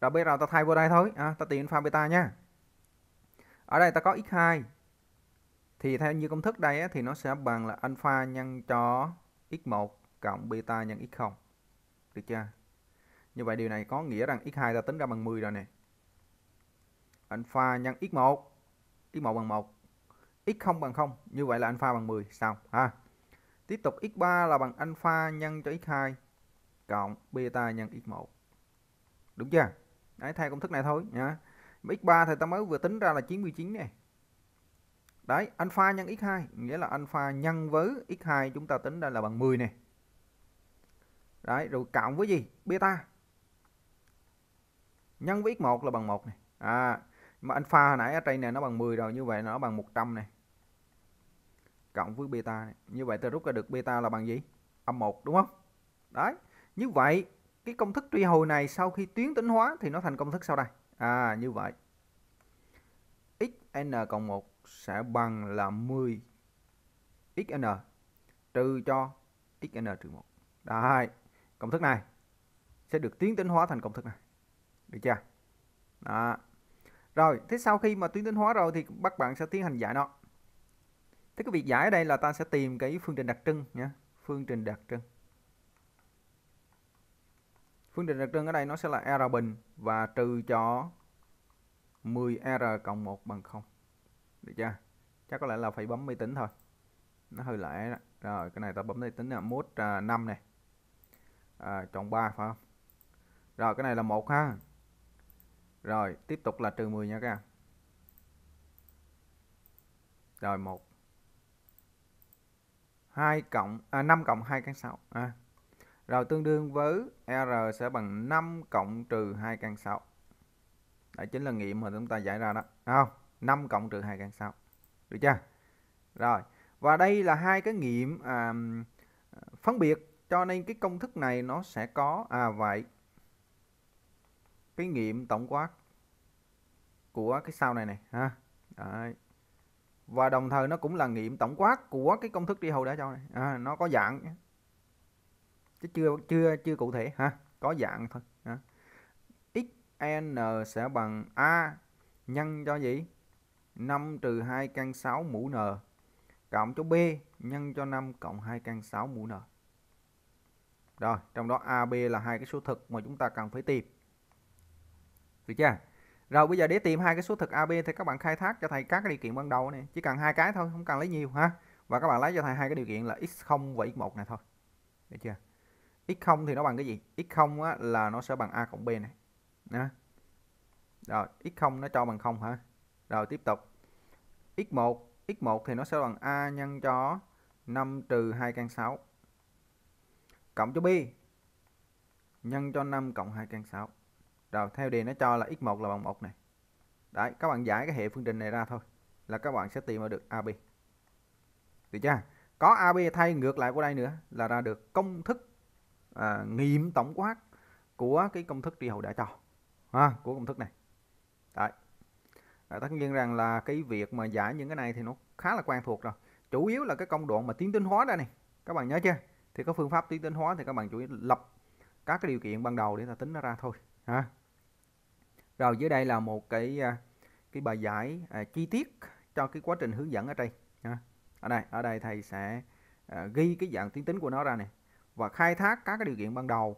rồi bây giờ ta thay vô đây thôi à, ta tìm alpha beta nha ở đây ta có x2 thì theo như công thức đây ấy, thì nó sẽ bằng là alpha nhân cho x1 cộng beta nhân x0 được chưa như vậy điều này có nghĩa rằng x2 ta tính ra bằng 10 rồi nè alpha nhân x1 x1 bằng 1 x0 bằng 0 như vậy là alpha bằng 10 xong ha tiếp tục x3 là bằng alpha nhân cho x2 cộng beta nhân x1 đúng chưa đấy thay công thức này thôi nhá x3 thì ta mới vừa tính ra là 99 này đấy alpha nhân x2 nghĩa là alpha nhân với x2 chúng ta tính ra là bằng 10 này đấy rồi cộng với gì beta nhân với x1 là bằng 1 này à mà alpha hồi nãy ở trên này nó bằng 10 rồi như vậy nó bằng 100 này cộng với beta này. như vậy ta rút ra được beta là bằng gì âm 1 đúng không đấy như vậy cái công thức truy hồi này sau khi tuyến tính hóa thì nó thành công thức sau đây à như vậy xn cộng 1 sẽ bằng là 10 xn trừ cho xn trừ 1 đấy công thức này sẽ được tuyến tính hóa thành công thức này được chưa đó rồi thế sau khi mà tuyến tính hóa rồi thì các bạn sẽ tiến hành giải nó Thế cái việc giải ở đây là ta sẽ tìm cái phương trình đặc trưng nhé. Phương trình đặc trưng. Phương trình đặc trưng ở đây nó sẽ là R bình và trừ cho 10R cộng 1 bằng 0. Được chưa? Chắc có lẽ là phải bấm máy tính thôi. Nó hơi lẻ đó. Rồi cái này ta bấm máy tính là mốt à, 5 này. À, chọn 3 phải không? Rồi cái này là 1 ha. Rồi tiếp tục là trừ 10 nha các bạn. Rồi 1 2 cộng à, 5 cộng 2 căn 6 à. Rồi tương đương với R sẽ bằng 5 cộng trừ 2 căn 6 Đấy chính là nghiệm mà chúng ta giải ra đó không? 5 cộng trừ 2 căn 6 Được chưa? Rồi Và đây là hai cái nghiệm à, phân biệt Cho nên cái công thức này nó sẽ có À vậy Cái nghiệm tổng quát Của cái sau này này ha Đấy và đồng thời nó cũng là nghiệm tổng quát của cái công thức tri hầu đã cho này à, nó có dạng chứ chưa chưa chưa cụ thể ha có dạng thôi x n sẽ bằng a nhân cho gì 5 trừ 2 căn 6 mũ n cộng cho b nhân cho 5 cộng 2 căn 6 mũ n rồi trong đó a b là hai cái số thực mà chúng ta cần phải tìm được chưa rồi bây giờ để tìm hai cái số thực ab thì các bạn khai thác cho thầy các cái điều kiện ban đầu này chỉ cần hai cái thôi không cần lấy nhiều ha và các bạn lấy cho thầy hai cái điều kiện là x0 và x1 này thôi được chưa x0 thì nó bằng cái gì x0 á, là nó sẽ bằng a cộng b này nè rồi x0 nó cho bằng không ha rồi tiếp tục x1 x1 thì nó sẽ bằng a nhân cho 5 trừ 2 căn 6 cộng cho b nhân cho 5 cộng 2 căn 6 rồi theo đề nó cho là x1 là bằng 1 này đấy các bạn giải cái hệ phương trình này ra thôi là các bạn sẽ tìm ra được AB được chưa có AB thay ngược lại qua đây nữa là ra được công thức à, nghiệm tổng quát của cái công thức tri hậu đã cho à, của công thức này đấy à, tất nhiên rằng là cái việc mà giải những cái này thì nó khá là quen thuộc rồi chủ yếu là cái công đoạn mà tiến tính hóa đây này các bạn nhớ chưa thì có phương pháp tiến tính hóa thì các bạn chủ yếu lập các cái điều kiện ban đầu để ta tính nó ra thôi ha rồi dưới đây là một cái à, cái bài giải à, chi tiết cho cái quá trình hướng dẫn ở đây. À, ở đây ở đây thầy sẽ à, ghi cái dạng tiến tính của nó ra này và khai thác các cái điều kiện ban đầu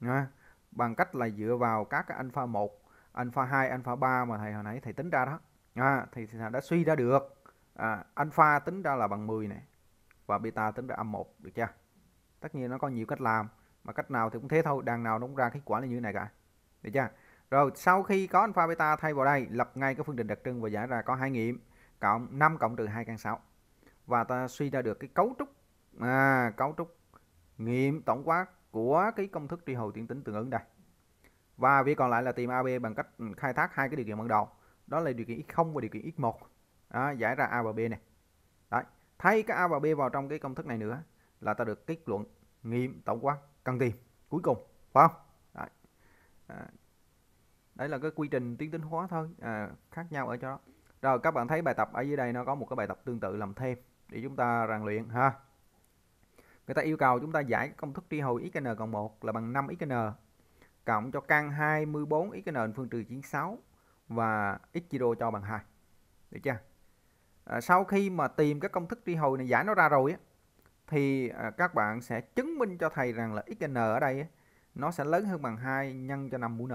à, bằng cách là dựa vào các cái alpha 1, alpha 2, alpha 3 mà thầy hồi nãy thầy tính ra đó. À, thì thầy đã suy ra được à, alpha tính ra là bằng 10 này và beta tính ra âm 1 được chưa? Tất nhiên nó có nhiều cách làm mà cách nào thì cũng thế thôi, đằng nào nó cũng ra kết quả là như thế này cả. Được chưa? Rồi sau khi có alpha beta thay vào đây, lập ngay cái phương trình đặc trưng và giải ra có hai nghiệm cộng 5 cộng trừ 2 căn 6. Và ta suy ra được cái cấu trúc à, cấu trúc nghiệm tổng quát của cái công thức tri hồi tuyến tính tương ứng đây. Và việc còn lại là tìm AB bằng cách khai thác hai cái điều kiện ban đầu. Đó là điều kiện x0 và điều kiện x1. À, giải ra A và B này. Đấy, thay cái A và B vào trong cái công thức này nữa là ta được kết luận nghiệm tổng quát cần tìm cuối cùng, phải không? Đấy. À, đấy là cái quy trình tiến tính hóa thôi à, khác nhau ở chỗ đó rồi các bạn thấy bài tập ở dưới đây nó có một cái bài tập tương tự làm thêm để chúng ta rèn luyện ha người ta yêu cầu chúng ta giải công thức tri hồi xn cộng 1 là bằng 5 xn cộng cho căn 24 xn phương trừ 96 và x0 cho bằng 2 được chưa à, sau khi mà tìm các công thức tri hồi này giải nó ra rồi thì à, các bạn sẽ chứng minh cho thầy rằng là xn ở đây nó sẽ lớn hơn bằng 2 nhân cho 5 mũ n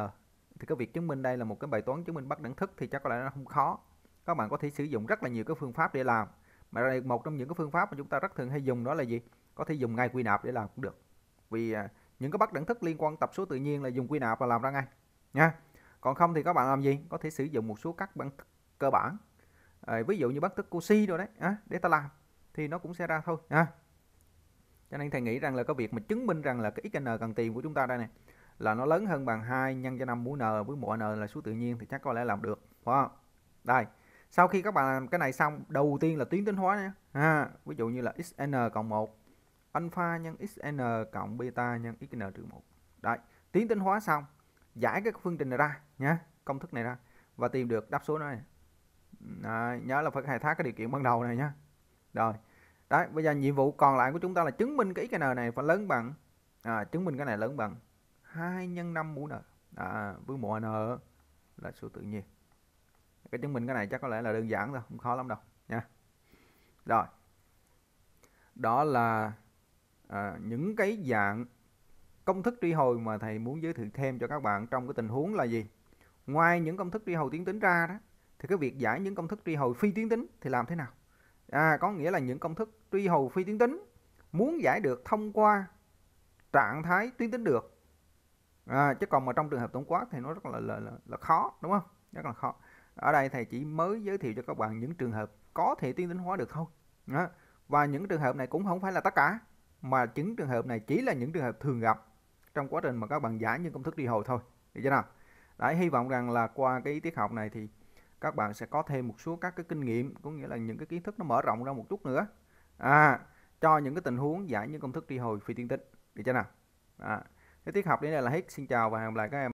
thì cái việc chứng minh đây là một cái bài toán chứng minh bất đẳng thức thì chắc có lẽ nó không khó các bạn có thể sử dụng rất là nhiều cái phương pháp để làm mà đây một trong những cái phương pháp mà chúng ta rất thường hay dùng đó là gì có thể dùng ngay quy nạp để làm cũng được vì à, những cái bất đẳng thức liên quan tập số tự nhiên là dùng quy nạp và làm ra ngay nha còn không thì các bạn làm gì có thể sử dụng một số các bản thức cơ bản à, ví dụ như bất thức oxy rồi đấy à, để ta làm thì nó cũng sẽ ra thôi nha cho nên thầy nghĩ rằng là cái việc mà chứng minh rằng là cái xn cần tìm của chúng ta đây này là nó lớn hơn bằng 2 nhân cho 5 mũ n với mũ n là số tự nhiên thì chắc có lẽ làm được phải không đây sau khi các bạn làm cái này xong đầu tiên là tuyến tính hóa nhé ha ví dụ như là xn cộng 1 alpha nhân xn cộng beta nhân xn trừ 1 đấy tuyến tính hóa xong giải cái phương trình này ra nhé công thức này ra và tìm được đáp số này đấy, nhớ là phải khai thác cái điều kiện ban đầu này nhé rồi đấy bây giờ nhiệm vụ còn lại của chúng ta là chứng minh cái xn này phải lớn bằng à, chứng minh cái này lớn bằng 2 nhân 5 mũ n à, với mũ n là số tự nhiên cái chứng minh cái này chắc có lẽ là đơn giản thôi không khó lắm đâu nha rồi đó là à, những cái dạng công thức truy hồi mà thầy muốn giới thiệu thêm cho các bạn trong cái tình huống là gì ngoài những công thức truy hồi tuyến tính ra đó thì cái việc giải những công thức truy hồi phi tuyến tính thì làm thế nào à có nghĩa là những công thức truy hồi phi tuyến tính muốn giải được thông qua trạng thái tuyến tính được à, chứ còn mà trong trường hợp tổng quát thì nó rất là là, là, là khó đúng không rất là khó ở đây thầy chỉ mới giới thiệu cho các bạn những trường hợp có thể tuyến tính hóa được thôi đó. và những trường hợp này cũng không phải là tất cả mà những trường hợp này chỉ là những trường hợp thường gặp trong quá trình mà các bạn giải những công thức đi hồi thôi được chưa nào đấy hy vọng rằng là qua cái tiết học này thì các bạn sẽ có thêm một số các cái kinh nghiệm có nghĩa là những cái kiến thức nó mở rộng ra một chút nữa à cho những cái tình huống giải những công thức đi hồi phi tiên tính được chưa nào à, cái tiết học đến đây là hết xin chào và hẹn gặp lại các em